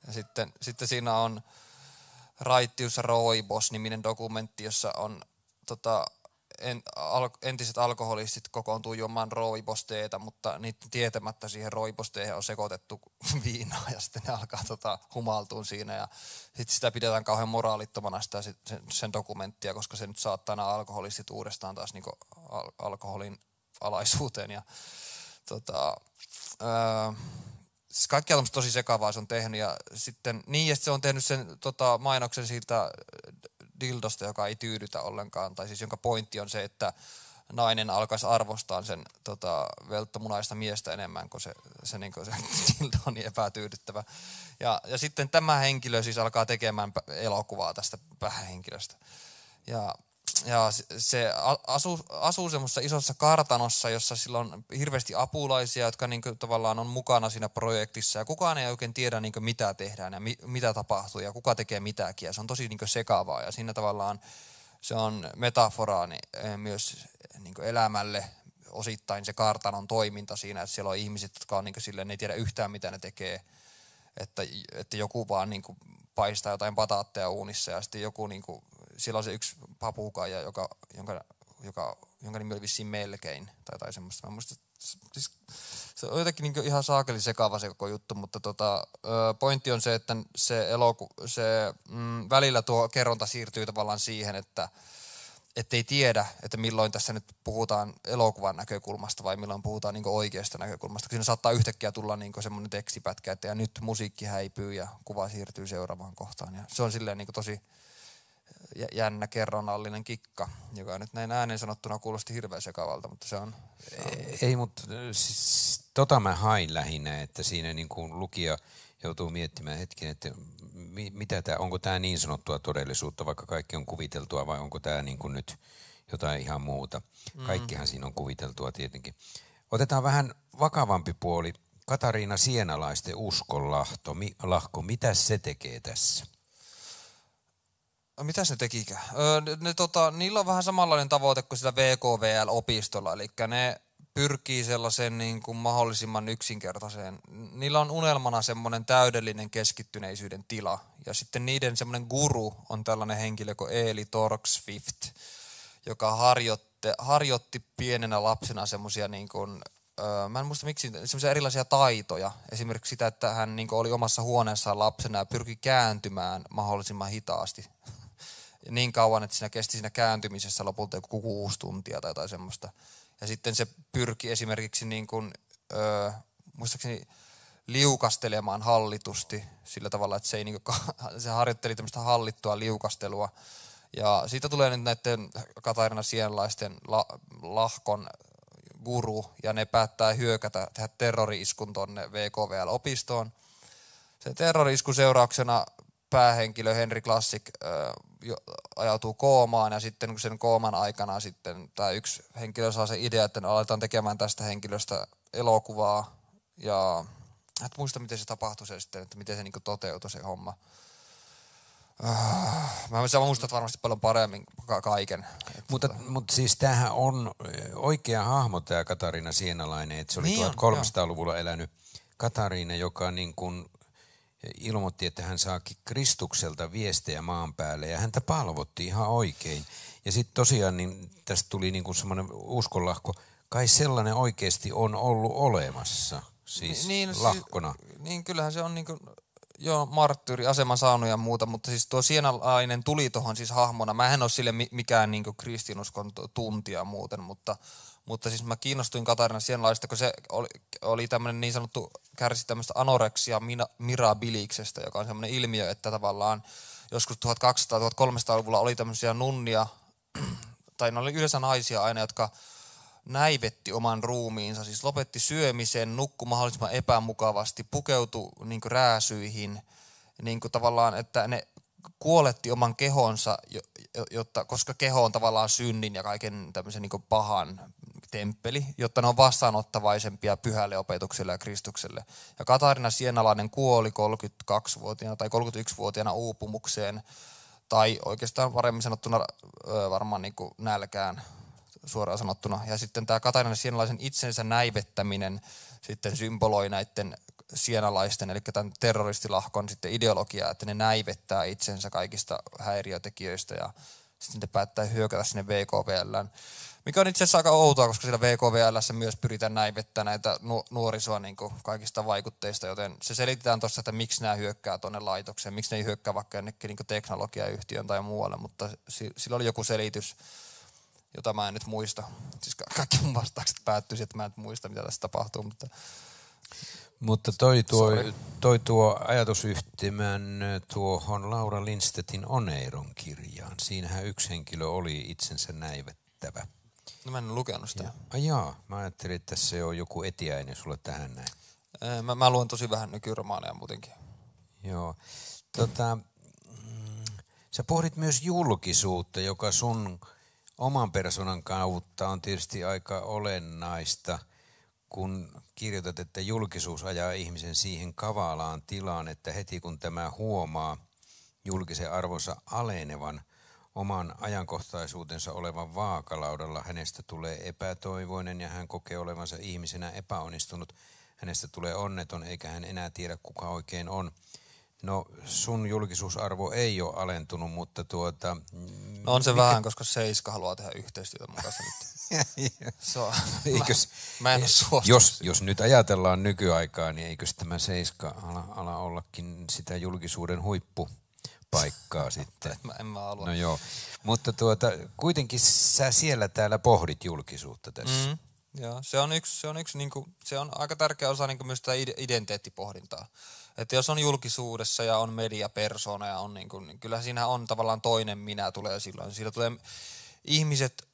ja sitten, sitten siinä on Raittius Roibos-niminen dokumentti, jossa on tota, en, al, entiset alkoholistit kokoontuu juomaan roibosteita, mutta niiden tietämättä siihen roibosteihin on sekoitettu *laughs* viinaa ja sitten ne alkaa tota, humaltua siinä ja sitten sitä pidetään kauhean moraalittomana sitä, sen, sen dokumenttia, koska se nyt saattaa nämä alkoholistit uudestaan taas niin al- alkoholin alaisuuteen ja tota, öö, siis kaikkia tosi sekavaa se on tehnyt ja sitten niin, että se on tehnyt sen tota, mainoksen siitä dildosta, joka ei tyydytä ollenkaan, tai siis jonka pointti on se, että nainen alkaisi arvostaa sen tota, velttomunaista miestä enemmän, kun se, se, niin kuin se *laughs* dildo on niin epätyydyttävä. Ja, ja sitten tämä henkilö siis alkaa tekemään elokuvaa tästä päähenkilöstä. Ja ja se asuu, asuu semmoisessa isossa kartanossa, jossa sillä on hirveästi apulaisia, jotka niin kuin tavallaan on mukana siinä projektissa ja kukaan ei oikein tiedä niin kuin mitä tehdään ja mi, mitä tapahtuu ja kuka tekee mitäkin ja se on tosi niin kuin sekavaa ja siinä tavallaan se on metaforaa niin, eh, myös eh, niin kuin elämälle osittain se kartanon toiminta siinä, että siellä on ihmiset, jotka on niin kuin silleen, ei tiedä yhtään mitä ne tekee, että, että joku vaan niin kuin paistaa jotain pataatteja uunissa ja sitten joku niin kuin siellä on se yksi papukaija, joka, jonka, joka, jonka nimi oli vissiin melkein tai jotain semmoista. Mä muistan, siis, se on jotenkin niin ihan saakeli sekava se koko juttu, mutta tota, pointti on se, että se, eloku, se mm, välillä tuo kerronta siirtyy tavallaan siihen, että ettei tiedä, että milloin tässä nyt puhutaan elokuvan näkökulmasta vai milloin puhutaan niin oikeasta näkökulmasta. Siinä saattaa yhtäkkiä tulla niin semmoinen tekstipätkä, että ja nyt musiikki häipyy ja kuva siirtyy seuraavaan kohtaan. Ja se on silleen niin tosi jännä kerronallinen kikka, joka nyt näin äänen sanottuna kuulosti hirveän sekavalta, mutta se on... Se on. Ei, mutta äh, siis, tota mä hain lähinnä, että siinä niin kuin lukija joutuu miettimään hetken, että mi, mitä tämä, onko tämä niin sanottua todellisuutta, vaikka kaikki on kuviteltua vai onko tämä niin kuin nyt jotain ihan muuta. Mm. Kaikkihan siinä on kuviteltua tietenkin. Otetaan vähän vakavampi puoli. Katariina Sienalaisten uskonlahko, mi, mitä se tekee tässä? Mitäs ne tekikään? Öö, ne, ne, tota, niillä on vähän samanlainen tavoite kuin sillä VKVL-opistolla, eli ne pyrkii sellaisen niin kuin mahdollisimman yksinkertaiseen. Niillä on unelmana semmoinen täydellinen keskittyneisyyden tila. Ja sitten niiden semmoinen guru on tällainen henkilö kuin Eeli Torkswift, joka harjoitte, harjoitti pienenä lapsena semmoisia niin kuin, mä en muista miksi, semmoisia erilaisia taitoja. Esimerkiksi sitä, että hän niin kuin oli omassa huoneessaan lapsena ja pyrki kääntymään mahdollisimman hitaasti niin kauan, että siinä kesti siinä kääntymisessä lopulta joku kuusi tuntia tai jotain semmoista. Ja sitten se pyrki esimerkiksi niin kuin, öö, muistaakseni liukastelemaan hallitusti sillä tavalla, että se, ei niin kuin, *laughs* se harjoitteli tämmöistä hallittua liukastelua. Ja siitä tulee nyt näiden Katarina Sienlaisten la, lahkon guru, ja ne päättää hyökätä, tehdä terrori-iskun tuonne VKVL-opistoon. Se terrori seurauksena päähenkilö Henry Classic ajautuu koomaan ja sitten sen kooman aikana sitten tämä yksi henkilö saa se idea, että aletaan tekemään tästä henkilöstä elokuvaa ja et muista miten se tapahtui se sitten, että miten se niin toteutui se homma. Äh, mä sä muistat varmasti paljon paremmin ka- kaiken. Mutta, tota. mutta siis tämähän on oikea hahmo tämä Katarina Sienalainen, että se oli niin 1300-luvulla on, elänyt Katariina, joka niin kuin ilmoitti, että hän saakin Kristukselta viestejä maan päälle ja häntä palvottiin ihan oikein. Ja sitten tosiaan niin tästä tuli niin kuin semmoinen uskonlahko, kai sellainen oikeasti on ollut olemassa, siis niin, no lahkona. Siis, niin kyllähän se on niin joo, marttyyri, asema saanut ja muuta, mutta siis tuo sienalainen tuli tuohon siis hahmona. Mä en ole sille mikään niin kristinuskon tuntia muuten, mutta mutta siis mä kiinnostuin Katarina Sienlaista, kun se oli, oli tämmöinen niin sanottu kärsi tämmöistä anoreksia mirabiliksestä, joka on semmoinen ilmiö, että tavallaan joskus 1200-1300-luvulla oli tämmöisiä nunnia, *clears throat* tai ne oli yleensä naisia aina, jotka näivetti oman ruumiinsa, siis lopetti syömisen, nukkui mahdollisimman epämukavasti, pukeutui niin rääsyihin, niin tavallaan, että ne kuoletti oman kehonsa, jotta, koska keho on tavallaan synnin ja kaiken tämmöisen niin pahan temppeli, jotta ne on vastaanottavaisempia pyhälle opetukselle ja Kristukselle. Ja Katarina Sienalainen kuoli 32-vuotiaana tai 31-vuotiaana uupumukseen, tai oikeastaan paremmin sanottuna varmaan niin kuin nälkään suoraan sanottuna. Ja sitten tämä Katarina Sienalaisen itsensä näivettäminen sitten symboloi näiden sienalaisten, eli tämän terroristilahkon sitten ideologiaa, että ne näivettää itsensä kaikista häiriötekijöistä ja sitten ne päättää hyökätä sinne VKVLään. Mikä on itse asiassa aika outoa, koska siellä VKVL myös pyritään näivettä näitä nu- nuorisoa niin kuin kaikista vaikutteista, joten se selitetään tuossa, että miksi nämä hyökkää tuonne laitokseen, miksi ne ei hyökkää vaikka jonnekin niin teknologiayhtiön tai muualle, mutta sillä oli joku selitys, jota mä en nyt muista. Siis kaikki mun vastaukset päättyisi, että mä en muista, mitä tässä tapahtuu, mutta... Mutta toi tuo, toi tuo ajatusyhtymän tuohon Laura Lindstedtin Oneiron kirjaan. Siinähän yksi henkilö oli itsensä näivettävä. No mä en ole lukenut sitä. Ja. jaa, mä ajattelin, että se on joku etiäinen sulle tähän näin. mä, mä luen tosi vähän nykyromaaneja muutenkin. Joo. Tota, mm, sä pohdit myös julkisuutta, joka sun oman persoonan kautta on tietysti aika olennaista, kun kirjoitat, että julkisuus ajaa ihmisen siihen kavalaan tilaan, että heti kun tämä huomaa julkisen arvonsa alenevan – oman ajankohtaisuutensa olevan vaakalaudalla. Hänestä tulee epätoivoinen ja hän kokee olevansa ihmisenä epäonnistunut. Hänestä tulee onneton eikä hän enää tiedä kuka oikein on. No sun julkisuusarvo ei ole alentunut, mutta tuota... No on se mikä... vähän, koska Seiska haluaa tehdä yhteistyötä mun kanssa nyt. so, *laughs* eikös, mä, *laughs* mä en jos, jos nyt ajatellaan nykyaikaa, niin eikös tämä Seiska ala, ala ollakin sitä julkisuuden huippu? paikkaa sitten. mä, *laughs* en mä halua. No joo, mutta tuota, kuitenkin sä siellä täällä pohdit julkisuutta tässä. Mm. Joo, se on yksi, se on yksi niin kuin, se on aika tärkeä osa niin kuin myös sitä identiteettipohdintaa. Että jos on julkisuudessa ja on mediapersona ja on niinku, niin kuin, niin kyllä siinä on tavallaan toinen minä tulee silloin. Siitä tulee, ihmiset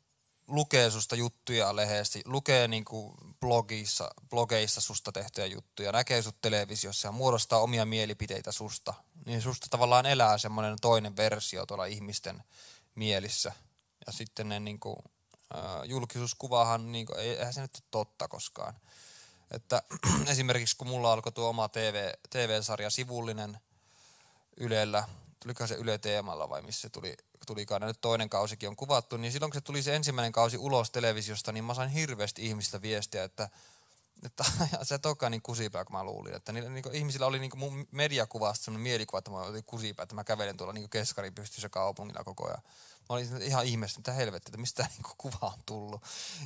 lukee susta juttuja lehdesti, lukee niin kuin blogissa, blogeissa susta tehtyjä juttuja, näkee sut televisiossa ja muodostaa omia mielipiteitä susta, niin susta tavallaan elää semmoinen toinen versio tuolla ihmisten mielissä. Ja sitten ne niin kuin, äh, julkisuuskuvahan, niin kuin, eihän se nyt ole totta koskaan. Että *clears throat* esimerkiksi kun mulla alkoi tuo oma TV, TV-sarja Sivullinen Ylellä – tuliko se Yle Teemalla vai missä se tuli, tulikaan, nyt toinen kausikin on kuvattu, niin silloin kun se tuli se ensimmäinen kausi ulos televisiosta, niin mä sain hirveästi ihmistä viestiä, että että se *laughs* olekaan niin kusipää, kuin mä luulin. Että niillä, niin ihmisillä oli niin mun mediakuvasta sellainen mielikuva, että mä olin kusipää, että mä kävelen tuolla niin keskarin pystyssä kaupungilla koko ajan. Mä olin ihan ihmeessä, mitä helvettiä, että mistä *laughs* niin kuva on tullut.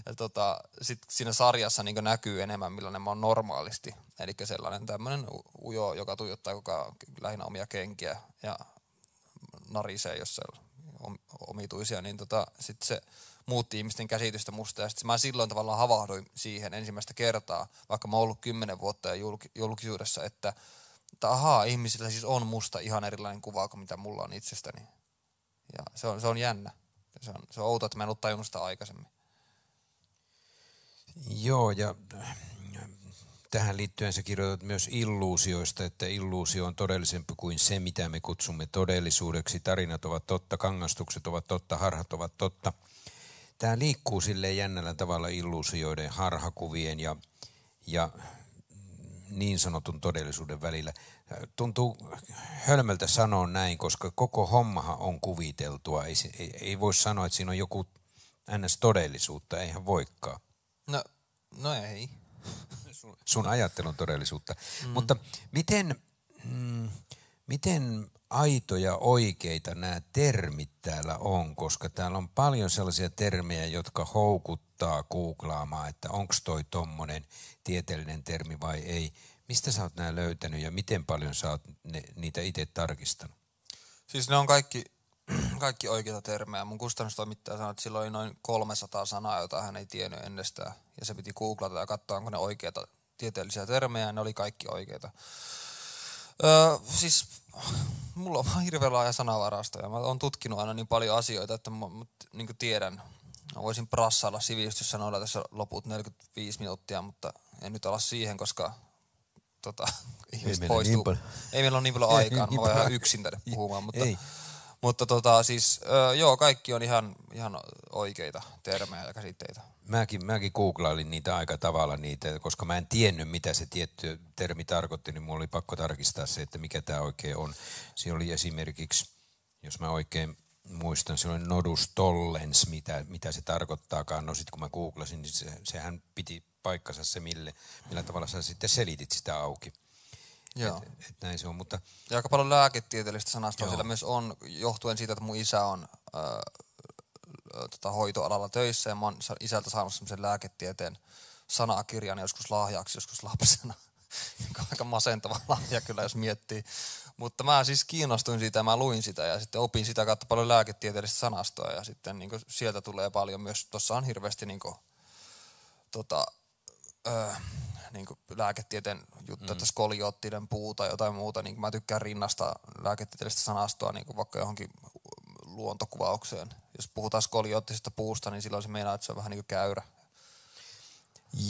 Ja tota, sit siinä sarjassa niin näkyy enemmän, millainen mä oon normaalisti. Eli sellainen tämmöinen ujo, joka tuijottaa joka lähinnä omia kenkiä ja narisee, jos se on omituisia, niin tota, sitten se muutti ihmisten käsitystä musta. Ja sitten mä silloin tavallaan havahduin siihen ensimmäistä kertaa, vaikka mä oon ollut kymmenen vuotta ja julk- julkisuudessa, että, että ahaa, ihmisillä siis on musta ihan erilainen kuva kuin mitä mulla on itsestäni. Ja se on, se on jännä. Se on, se on outoa, että mä en ollut tajunnut sitä aikaisemmin. Joo, ja tähän liittyen sä kirjoitat myös illuusioista, että illuusio on todellisempi kuin se, mitä me kutsumme todellisuudeksi. Tarinat ovat totta, kangastukset ovat totta, harhat ovat totta. Tämä liikkuu sille jännällä tavalla illuusioiden, harhakuvien ja, ja niin sanotun todellisuuden välillä. Tuntuu hölmöltä sanoa näin, koska koko hommahan on kuviteltua. Ei, ei, ei voi sanoa, että siinä on joku ns. todellisuutta, eihän voikaan. No, no ei sun, sun ajattelun todellisuutta. Mm. Mutta miten, mm, miten aitoja oikeita nämä termit täällä on, koska täällä on paljon sellaisia termejä, jotka houkuttaa googlaamaan, että onko toi tommonen tieteellinen termi vai ei. Mistä sä oot nämä löytänyt ja miten paljon sä oot ne, niitä itse tarkistanut? Siis ne on kaikki *clears throat* kaikki oikeita termejä. Mun kustannustoimittaja sanoi, että sillä oli noin 300 sanaa, jota hän ei tiennyt ennestään. Ja se piti googlata ja katsoa, onko ne oikeita tieteellisiä termejä, ja ne oli kaikki oikeita. Öö, siis mulla on hirveän laaja sanavarasto, ja mä oon tutkinut aina niin paljon asioita, että mä, mut, niin kuin tiedän, mä voisin prassailla sivistyssanoilla tässä loput 45 minuuttia, mutta en nyt ala siihen, koska tota, *laughs* ihmiset ei poistuu. Niin ei meillä ole niin paljon *laughs* aikaa, ei, mä niin voin ihan yksin tänne puhumaan, mutta... Ei mutta tota, siis, joo, kaikki on ihan, ihan oikeita termejä ja käsitteitä. Mäkin, mäkin googlailin niitä aika tavalla niitä, koska mä en tiennyt, mitä se tietty termi tarkoitti, niin mulla oli pakko tarkistaa se, että mikä tämä oikein on. Siinä oli esimerkiksi, jos mä oikein muistan, se oli nodus tollens, mitä, mitä se tarkoittaakaan. No sit kun mä googlasin, niin se, sehän piti paikkansa se, mille, millä tavalla sä sitten selitit sitä auki. Joo. Et, et näin se on, mutta... Ja aika paljon lääketieteellistä sanastoa siellä myös on, johtuen siitä, että mun isä on äh, tota, hoitoalalla töissä ja mä oon isältä saanut semmoisen lääketieteen sanakirjan joskus lahjaksi, joskus lapsena. *laughs* aika masentava *laughs* lahja kyllä, jos miettii. Mutta mä siis kiinnostuin siitä ja mä luin sitä ja sitten opin sitä kautta paljon lääketieteellistä sanastoa ja sitten niin sieltä tulee paljon myös, tuossa on hirveästi niin kuin, tota, öö, niin kuin lääketieteen juttu, mm. että skolioottinen puu tai jotain muuta, niin mä tykkään rinnasta lääketieteellistä sanastoa niin kuin vaikka johonkin luontokuvaukseen. Jos puhutaan skoliottisesta puusta, niin silloin se meinaa, että se on vähän niin kuin käyrä.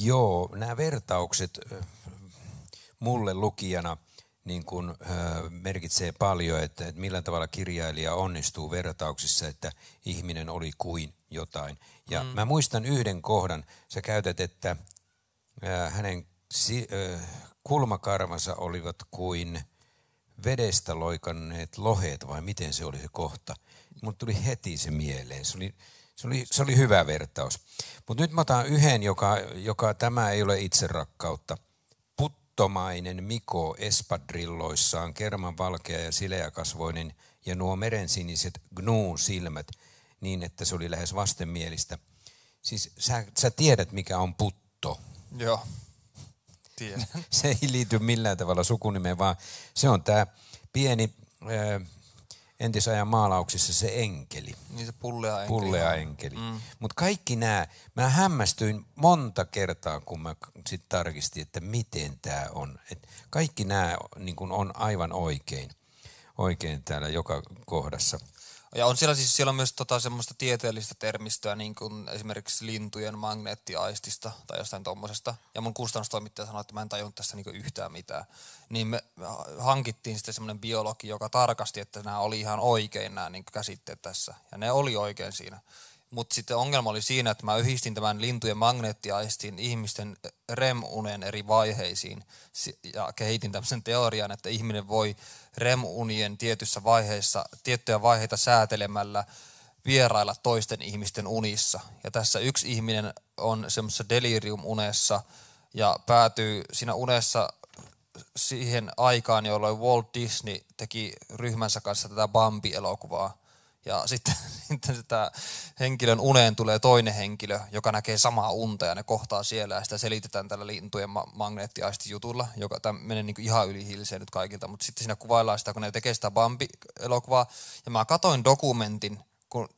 Joo, nämä vertaukset mulle lukijana niin kuin, äh, merkitsee paljon, että, että millä tavalla kirjailija onnistuu vertauksissa, että ihminen oli kuin jotain. Ja mm. mä muistan yhden kohdan, sä käytät, että äh, hänen si, kulmakarvansa olivat kuin vedestä loikanneet loheet vai miten se oli se kohta. Mutta tuli heti se mieleen. Se oli, se oli, se oli hyvä vertaus. Mutta nyt mä otan yhden, joka, joka tämä ei ole itse rakkautta. Puttomainen Miko espadrilloissaan, kerman valkea ja sileäkasvoinen, ja nuo merensiniset gnuun silmät niin, että se oli lähes vastenmielistä. Siis sä, sä tiedät, mikä on putto. Joo tiedä. *laughs* Se ei liity millään tavalla sukunimeen, vaan se on tämä pieni äh, entisajan maalauksissa se enkeli. Niin se pullea enkeli. Pullea enkeli. Mm. Mutta kaikki nämä, mä hämmästyin monta kertaa, kun mä sitten tarkistin, että miten tämä on. Et kaikki nämä niin on aivan oikein, oikein täällä joka kohdassa – ja on siellä siis siellä on myös tota semmoista tieteellistä termistöä, niin kuin esimerkiksi lintujen magneettiaistista tai jostain tuommoisesta. Ja mun kustannustoimittaja sanoi, että mä en tajunnut tässä niin yhtään mitään. Niin me hankittiin sitten semmoinen biologi, joka tarkasti, että nämä oli ihan oikein nämä niin käsitteet tässä. Ja ne oli oikein siinä. Mutta sitten ongelma oli siinä, että mä yhdistin tämän lintujen magneettiaistin ihmisten REM-unen eri vaiheisiin ja kehitin tämmöisen teorian, että ihminen voi REM-unien tietyssä vaiheessa, tiettyjä vaiheita säätelemällä vierailla toisten ihmisten unissa. Ja tässä yksi ihminen on semmoisessa delirium-unessa ja päätyy siinä unessa siihen aikaan, jolloin Walt Disney teki ryhmänsä kanssa tätä Bambi-elokuvaa – ja sitten, *laughs* sitten sitä henkilön uneen tulee toinen henkilö, joka näkee samaa unta ja ne kohtaa siellä ja sitä selitetään tällä lintujen ma- magneettiaistijutulla, joka tämä menee niin ihan yli hiiliseen nyt kaikilta, mutta sitten siinä kuvaillaan sitä, kun ne tekee sitä Bambi-elokuvaa. Ja mä katoin dokumentin kun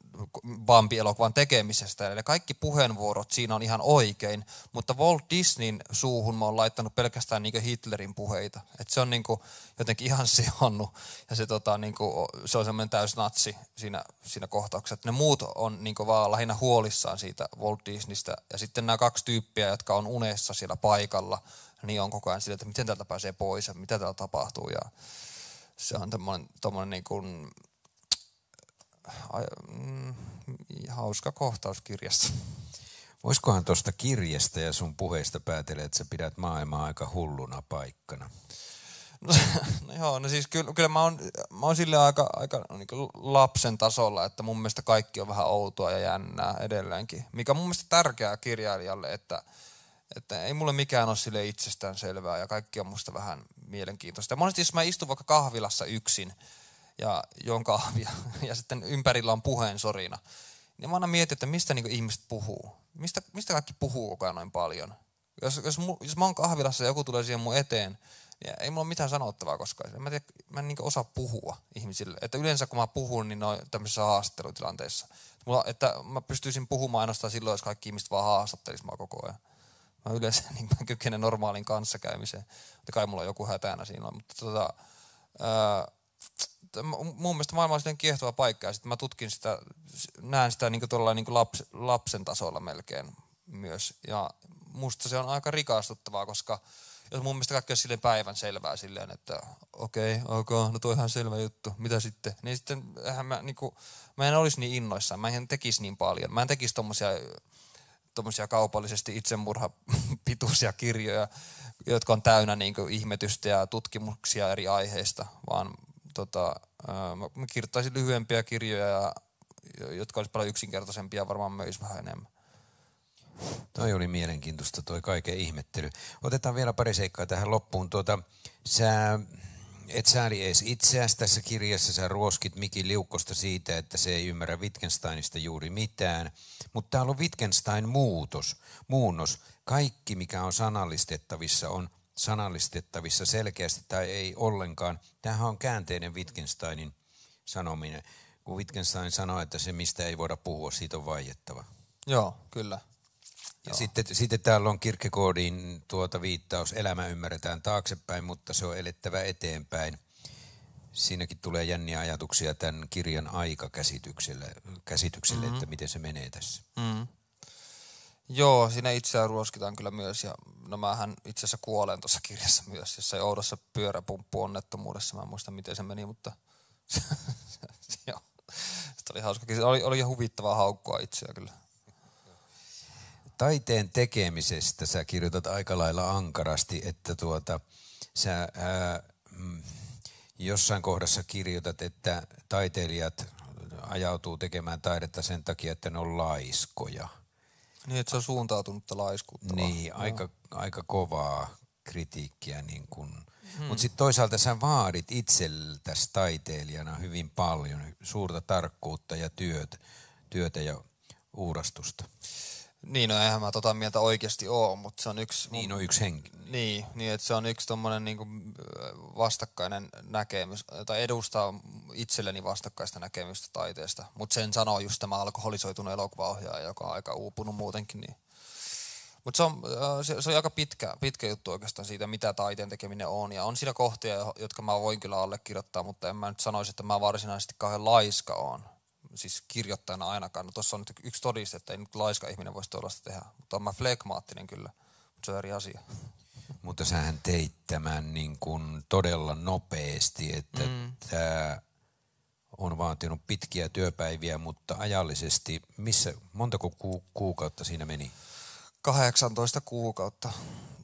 Bambi-elokuvan tekemisestä. Eli kaikki puheenvuorot siinä on ihan oikein, mutta Walt Disneyn suuhun mä oon laittanut pelkästään niin Hitlerin puheita. Et se on niin kuin jotenkin ihan *laughs* seonnut ja se, tota, niin kuin, se on semmoinen natsi siinä, siinä kohtauksessa. Ne muut on niin kuin vaan lähinnä huolissaan siitä Walt Disneystä. Ja sitten nämä kaksi tyyppiä, jotka on unessa siellä paikalla, niin on koko ajan sillä, että miten täältä pääsee pois ja mitä täällä tapahtuu. Ja se on tommoinen, tommoinen niin kuin, Mm, hauska kohtaus kirjasta. Voisikohan tuosta kirjasta ja sun puheista päätellä, että sä pidät maailmaa aika hulluna paikkana? No, no joo, no siis kyllä, kyllä mä oon, mä oon sille aika, aika niin lapsen tasolla, että mun mielestä kaikki on vähän outoa ja jännää edelleenkin. Mikä on mun mielestä tärkeää kirjailijalle, että, että ei mulle mikään ole sille itsestään selvää ja kaikki on musta vähän mielenkiintoista. Ja monesti jos mä istun vaikka kahvilassa yksin, ja jonka *laughs* ja, ja sitten ympärillä on puheen sorina. Niin mä aina mietin, että mistä niin ihmiset puhuu. Mistä, mistä kaikki puhuu koko noin paljon? Jos, jos, jos mä oon kahvilassa ja joku tulee siihen mun eteen, niin ei mulla ole mitään sanottavaa koskaan. Mä, tiedä, mä en niin osaa puhua ihmisille. Että yleensä kun mä puhun, niin noin on tämmöisissä haastattelutilanteissa. Mulla, että mä pystyisin puhumaan ainoastaan silloin, jos kaikki ihmiset vaan haastattelisivat mä koko ajan. Mä yleensä *laughs* niin mä kykenen normaalin kanssakäymiseen. Mutta kai mulla on joku hätänä siinä. Mutta tota, mun mielestä maailma on sitten kiehtova paikka ja sitten mä tutkin sitä, näen sitä niin kuin, niin kuin laps, lapsen tasolla melkein myös. Ja musta se on aika rikastuttavaa, koska jos mun mielestä kaikki on silleen päivän selvää silleen, että okei, okay, ok, no toi ihan selvä juttu, mitä sitten? Niin sitten mä, niin kuin, mä en olisi niin innoissaan, mä en tekisi niin paljon, mä en tekisi tommosia, tommosia kaupallisesti itsemurhapituisia kirjoja, jotka on täynnä niin kuin, ihmetystä ja tutkimuksia eri aiheista, vaan tota, ää, mä, mä kirjoittaisin lyhyempiä kirjoja, ja, jotka olisi paljon yksinkertaisempia varmaan myös vähän enemmän. Toi oli mielenkiintoista, toi kaiken ihmettely. Otetaan vielä pari seikkaa tähän loppuun. Tuota, sä et sääli edes itseäsi tässä kirjassa, sä ruoskit Miki Liukkosta siitä, että se ei ymmärrä Wittgensteinista juuri mitään. Mutta täällä on Wittgenstein muutos, muunnos. Kaikki, mikä on sanallistettavissa, on sanallistettavissa selkeästi tai ei ollenkaan. Tämähän on käänteinen Wittgensteinin sanominen. Kun Wittgenstein sanoi, että se mistä ei voida puhua, siitä on vaiettava. Joo, kyllä. Ja Joo. Sitten, sitten täällä on kirkkekoodin tuota viittaus, elämä ymmärretään taaksepäin, mutta se on elettävä eteenpäin. Siinäkin tulee jänniä ajatuksia tämän kirjan aikakäsitykselle, käsitykselle, mm-hmm. että miten se menee tässä. Mm-hmm. Joo, siinä itseään ruoskitaan kyllä myös ja no mähän itse asiassa kuolen tuossa kirjassa myös ei oudossa onnettomuudessa, Mä en muista miten se meni, mutta se *laughs* oli hauska. Se oli, oli huvittavaa haukkua itseä kyllä. Taiteen tekemisestä sä kirjoitat aika lailla ankarasti, että tuota, sä ää, mm, jossain kohdassa kirjoitat, että taiteilijat ajautuu tekemään taidetta sen takia, että ne on laiskoja – niin, että se on suuntautunutta laiskuutta. Niin, vaan. aika, aika kovaa kritiikkiä. Niin Hmm. Mutta sitten toisaalta sä vaadit itseltäsi taiteilijana hyvin paljon, suurta tarkkuutta ja työt, työtä ja uurastusta. Niin, no eihän mä tota mieltä oikeasti oo, mutta se on yksi... Niin, on yksi henki. Niin, niin että se on yksi tommonen niinku vastakkainen näkemys, tai edustaa itselleni vastakkaista näkemystä taiteesta. Mutta sen sanoo just tämä alkoholisoitunut elokuvaohjaaja, joka on aika uupunut muutenkin, niin mutta se on, se, se on aika pitkä, pitkä juttu oikeastaan siitä, mitä taiteen tekeminen on. Ja on siinä kohtia, jotka mä voin kyllä allekirjoittaa, mutta en mä nyt sanoisi, että mä varsinaisesti kauhean laiska on siis kirjoittajana ainakaan. No tuossa on nyt yksi todiste, että ei nyt laiska ihminen voisi tuollaista tehdä, mutta on mä flekmaattinen kyllä, mutta se on eri asia. Mutta sähän teit tämän niin kuin todella nopeasti, että mm. tämä on vaatinut pitkiä työpäiviä, mutta ajallisesti, missä, montako ku, kuukautta siinä meni? 18 kuukautta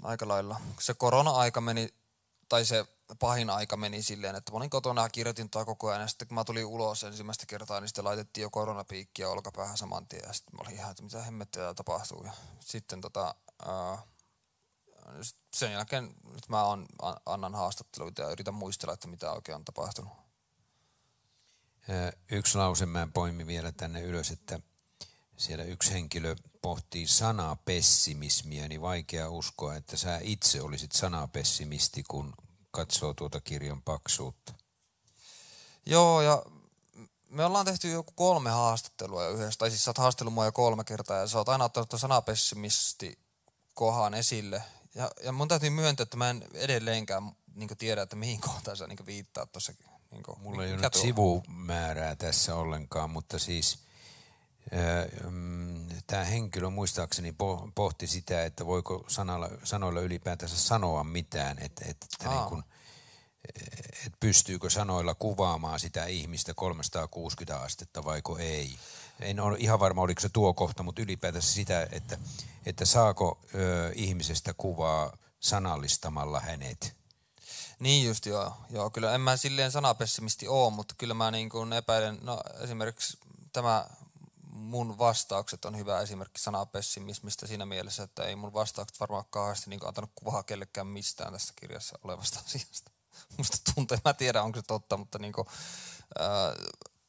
aika lailla. Se korona-aika meni, tai se pahin aika meni silleen, että mä olin kotona ja kirjoitin tota koko ajan. Ja sitten kun mä tulin ulos ensimmäistä kertaa, niin sitten laitettiin jo koronapiikkiä olkapäähän saman tien. Ja sitten mä olin ihan, että mitä hemmettiä tapahtuu. Ja sitten tota, ää, sen jälkeen nyt mä on, annan haastatteluita ja yritän muistella, että mitä oikein on tapahtunut. Yksi lause mä poimin vielä tänne ylös, että siellä yksi henkilö pohtii sanaa pessimismiä, niin vaikea uskoa, että sä itse olisit sanaa pessimisti kun katsoo tuota kirjan paksuutta. Joo, ja me ollaan tehty joku kolme haastattelua yhdessä, tai siis sä oot haastellut mua jo kolme kertaa, ja sä oot aina ottanut tuon sanapessimisti kohan esille. Ja, ja mun täytyy myöntää, että mä en edelleenkään niin tiedä, että mihin kohtaan sä niin viittaat tuossa. Niin Mulla niinku, ei ole nyt sivumäärää tässä ollenkaan, mutta siis – Mm, tämä henkilö muistaakseni pohti sitä, että voiko sanalla, sanoilla ylipäätänsä sanoa mitään, että, että, että niin kuin, että pystyykö sanoilla kuvaamaan sitä ihmistä 360 astetta vaiko ei. En ole ihan varma, oliko se tuo kohta, mutta ylipäätänsä sitä, että, että saako ö, ihmisestä kuvaa sanallistamalla hänet. Niin just joo. joo. Kyllä en mä silleen sanapessimisti ole, mutta kyllä mä niin kuin epäilen, no esimerkiksi tämä mun vastaukset on hyvä esimerkki sanaa pessimismistä siinä mielessä, että ei mun vastaukset varmaan kauheasti niin antanut kuvaa kellekään mistään tässä kirjassa olevasta asiasta. *laughs* Musta tuntuu, mä tiedä onko se totta, mutta niin kuin, ää, äh,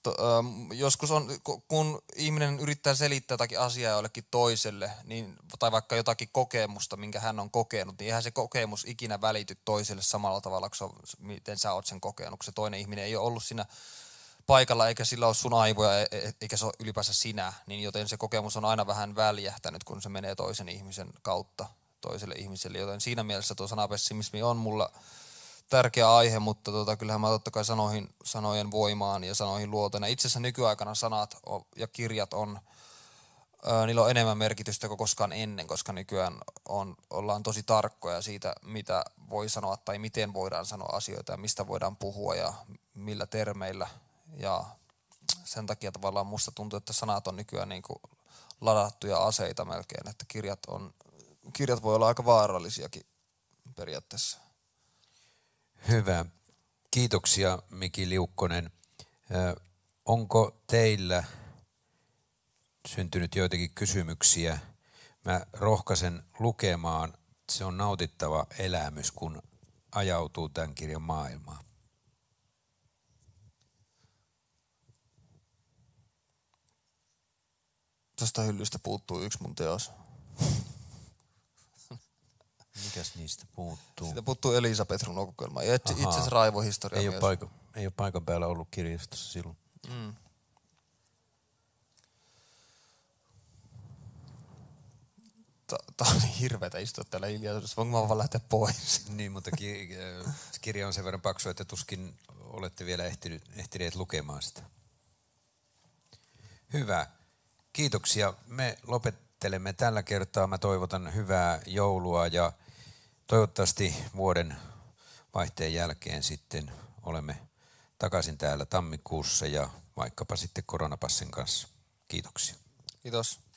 to, ää, ähm, joskus on, kun ihminen yrittää selittää jotakin asiaa jollekin toiselle, niin, tai vaikka jotakin kokemusta, minkä hän on kokenut, niin eihän se kokemus ikinä välity toiselle samalla tavalla kuin se, miten sä oot sen kokenut. Se toinen ihminen ei ole ollut siinä paikalla, eikä sillä ole sun aivoja, e- e- eikä se ole ylipäänsä sinä, niin joten se kokemus on aina vähän väljähtänyt, kun se menee toisen ihmisen kautta toiselle ihmiselle, joten siinä mielessä tuo sanapessimismi on mulla tärkeä aihe, mutta tota, kyllähän mä totta kai sanoihin, sanojen voimaan ja sanoihin luotan. Itse asiassa nykyaikana sanat ja kirjat on, ö, niillä on enemmän merkitystä kuin koskaan ennen, koska nykyään on, ollaan tosi tarkkoja siitä, mitä voi sanoa tai miten voidaan sanoa asioita ja mistä voidaan puhua ja millä termeillä ja sen takia tavallaan musta tuntuu, että sanat on nykyään niin kuin ladattuja aseita melkein, että kirjat, on, kirjat voi olla aika vaarallisiakin periaatteessa. Hyvä. Kiitoksia Miki Liukkonen. Ö, onko teillä syntynyt joitakin kysymyksiä? Mä rohkaisen lukemaan. Se on nautittava elämys, kun ajautuu tämän kirjan maailmaan. Tästä hyllystä puuttuu yksi mun teos. Mikäs niistä puuttuu? Siitä puuttuu Elisa Petrun kokoelma. Ja itse asiassa raivohistoria ei Ole paika, ei ole paikan päällä ollut kirjastossa silloin. Mm. Tämä on niin hirveätä istua täällä hiljaisuudessa. Voinko mä vaan lähteä pois? Niin, mutta ki- *laughs* kirja on sen verran paksu, että tuskin olette vielä ehtineet, ehtineet lukemaan sitä. Hyvä. Kiitoksia. Me lopettelemme tällä kertaa. Mä toivotan hyvää joulua ja toivottavasti vuoden vaihteen jälkeen sitten olemme takaisin täällä tammikuussa ja vaikkapa sitten koronapassin kanssa. Kiitoksia. Kiitos.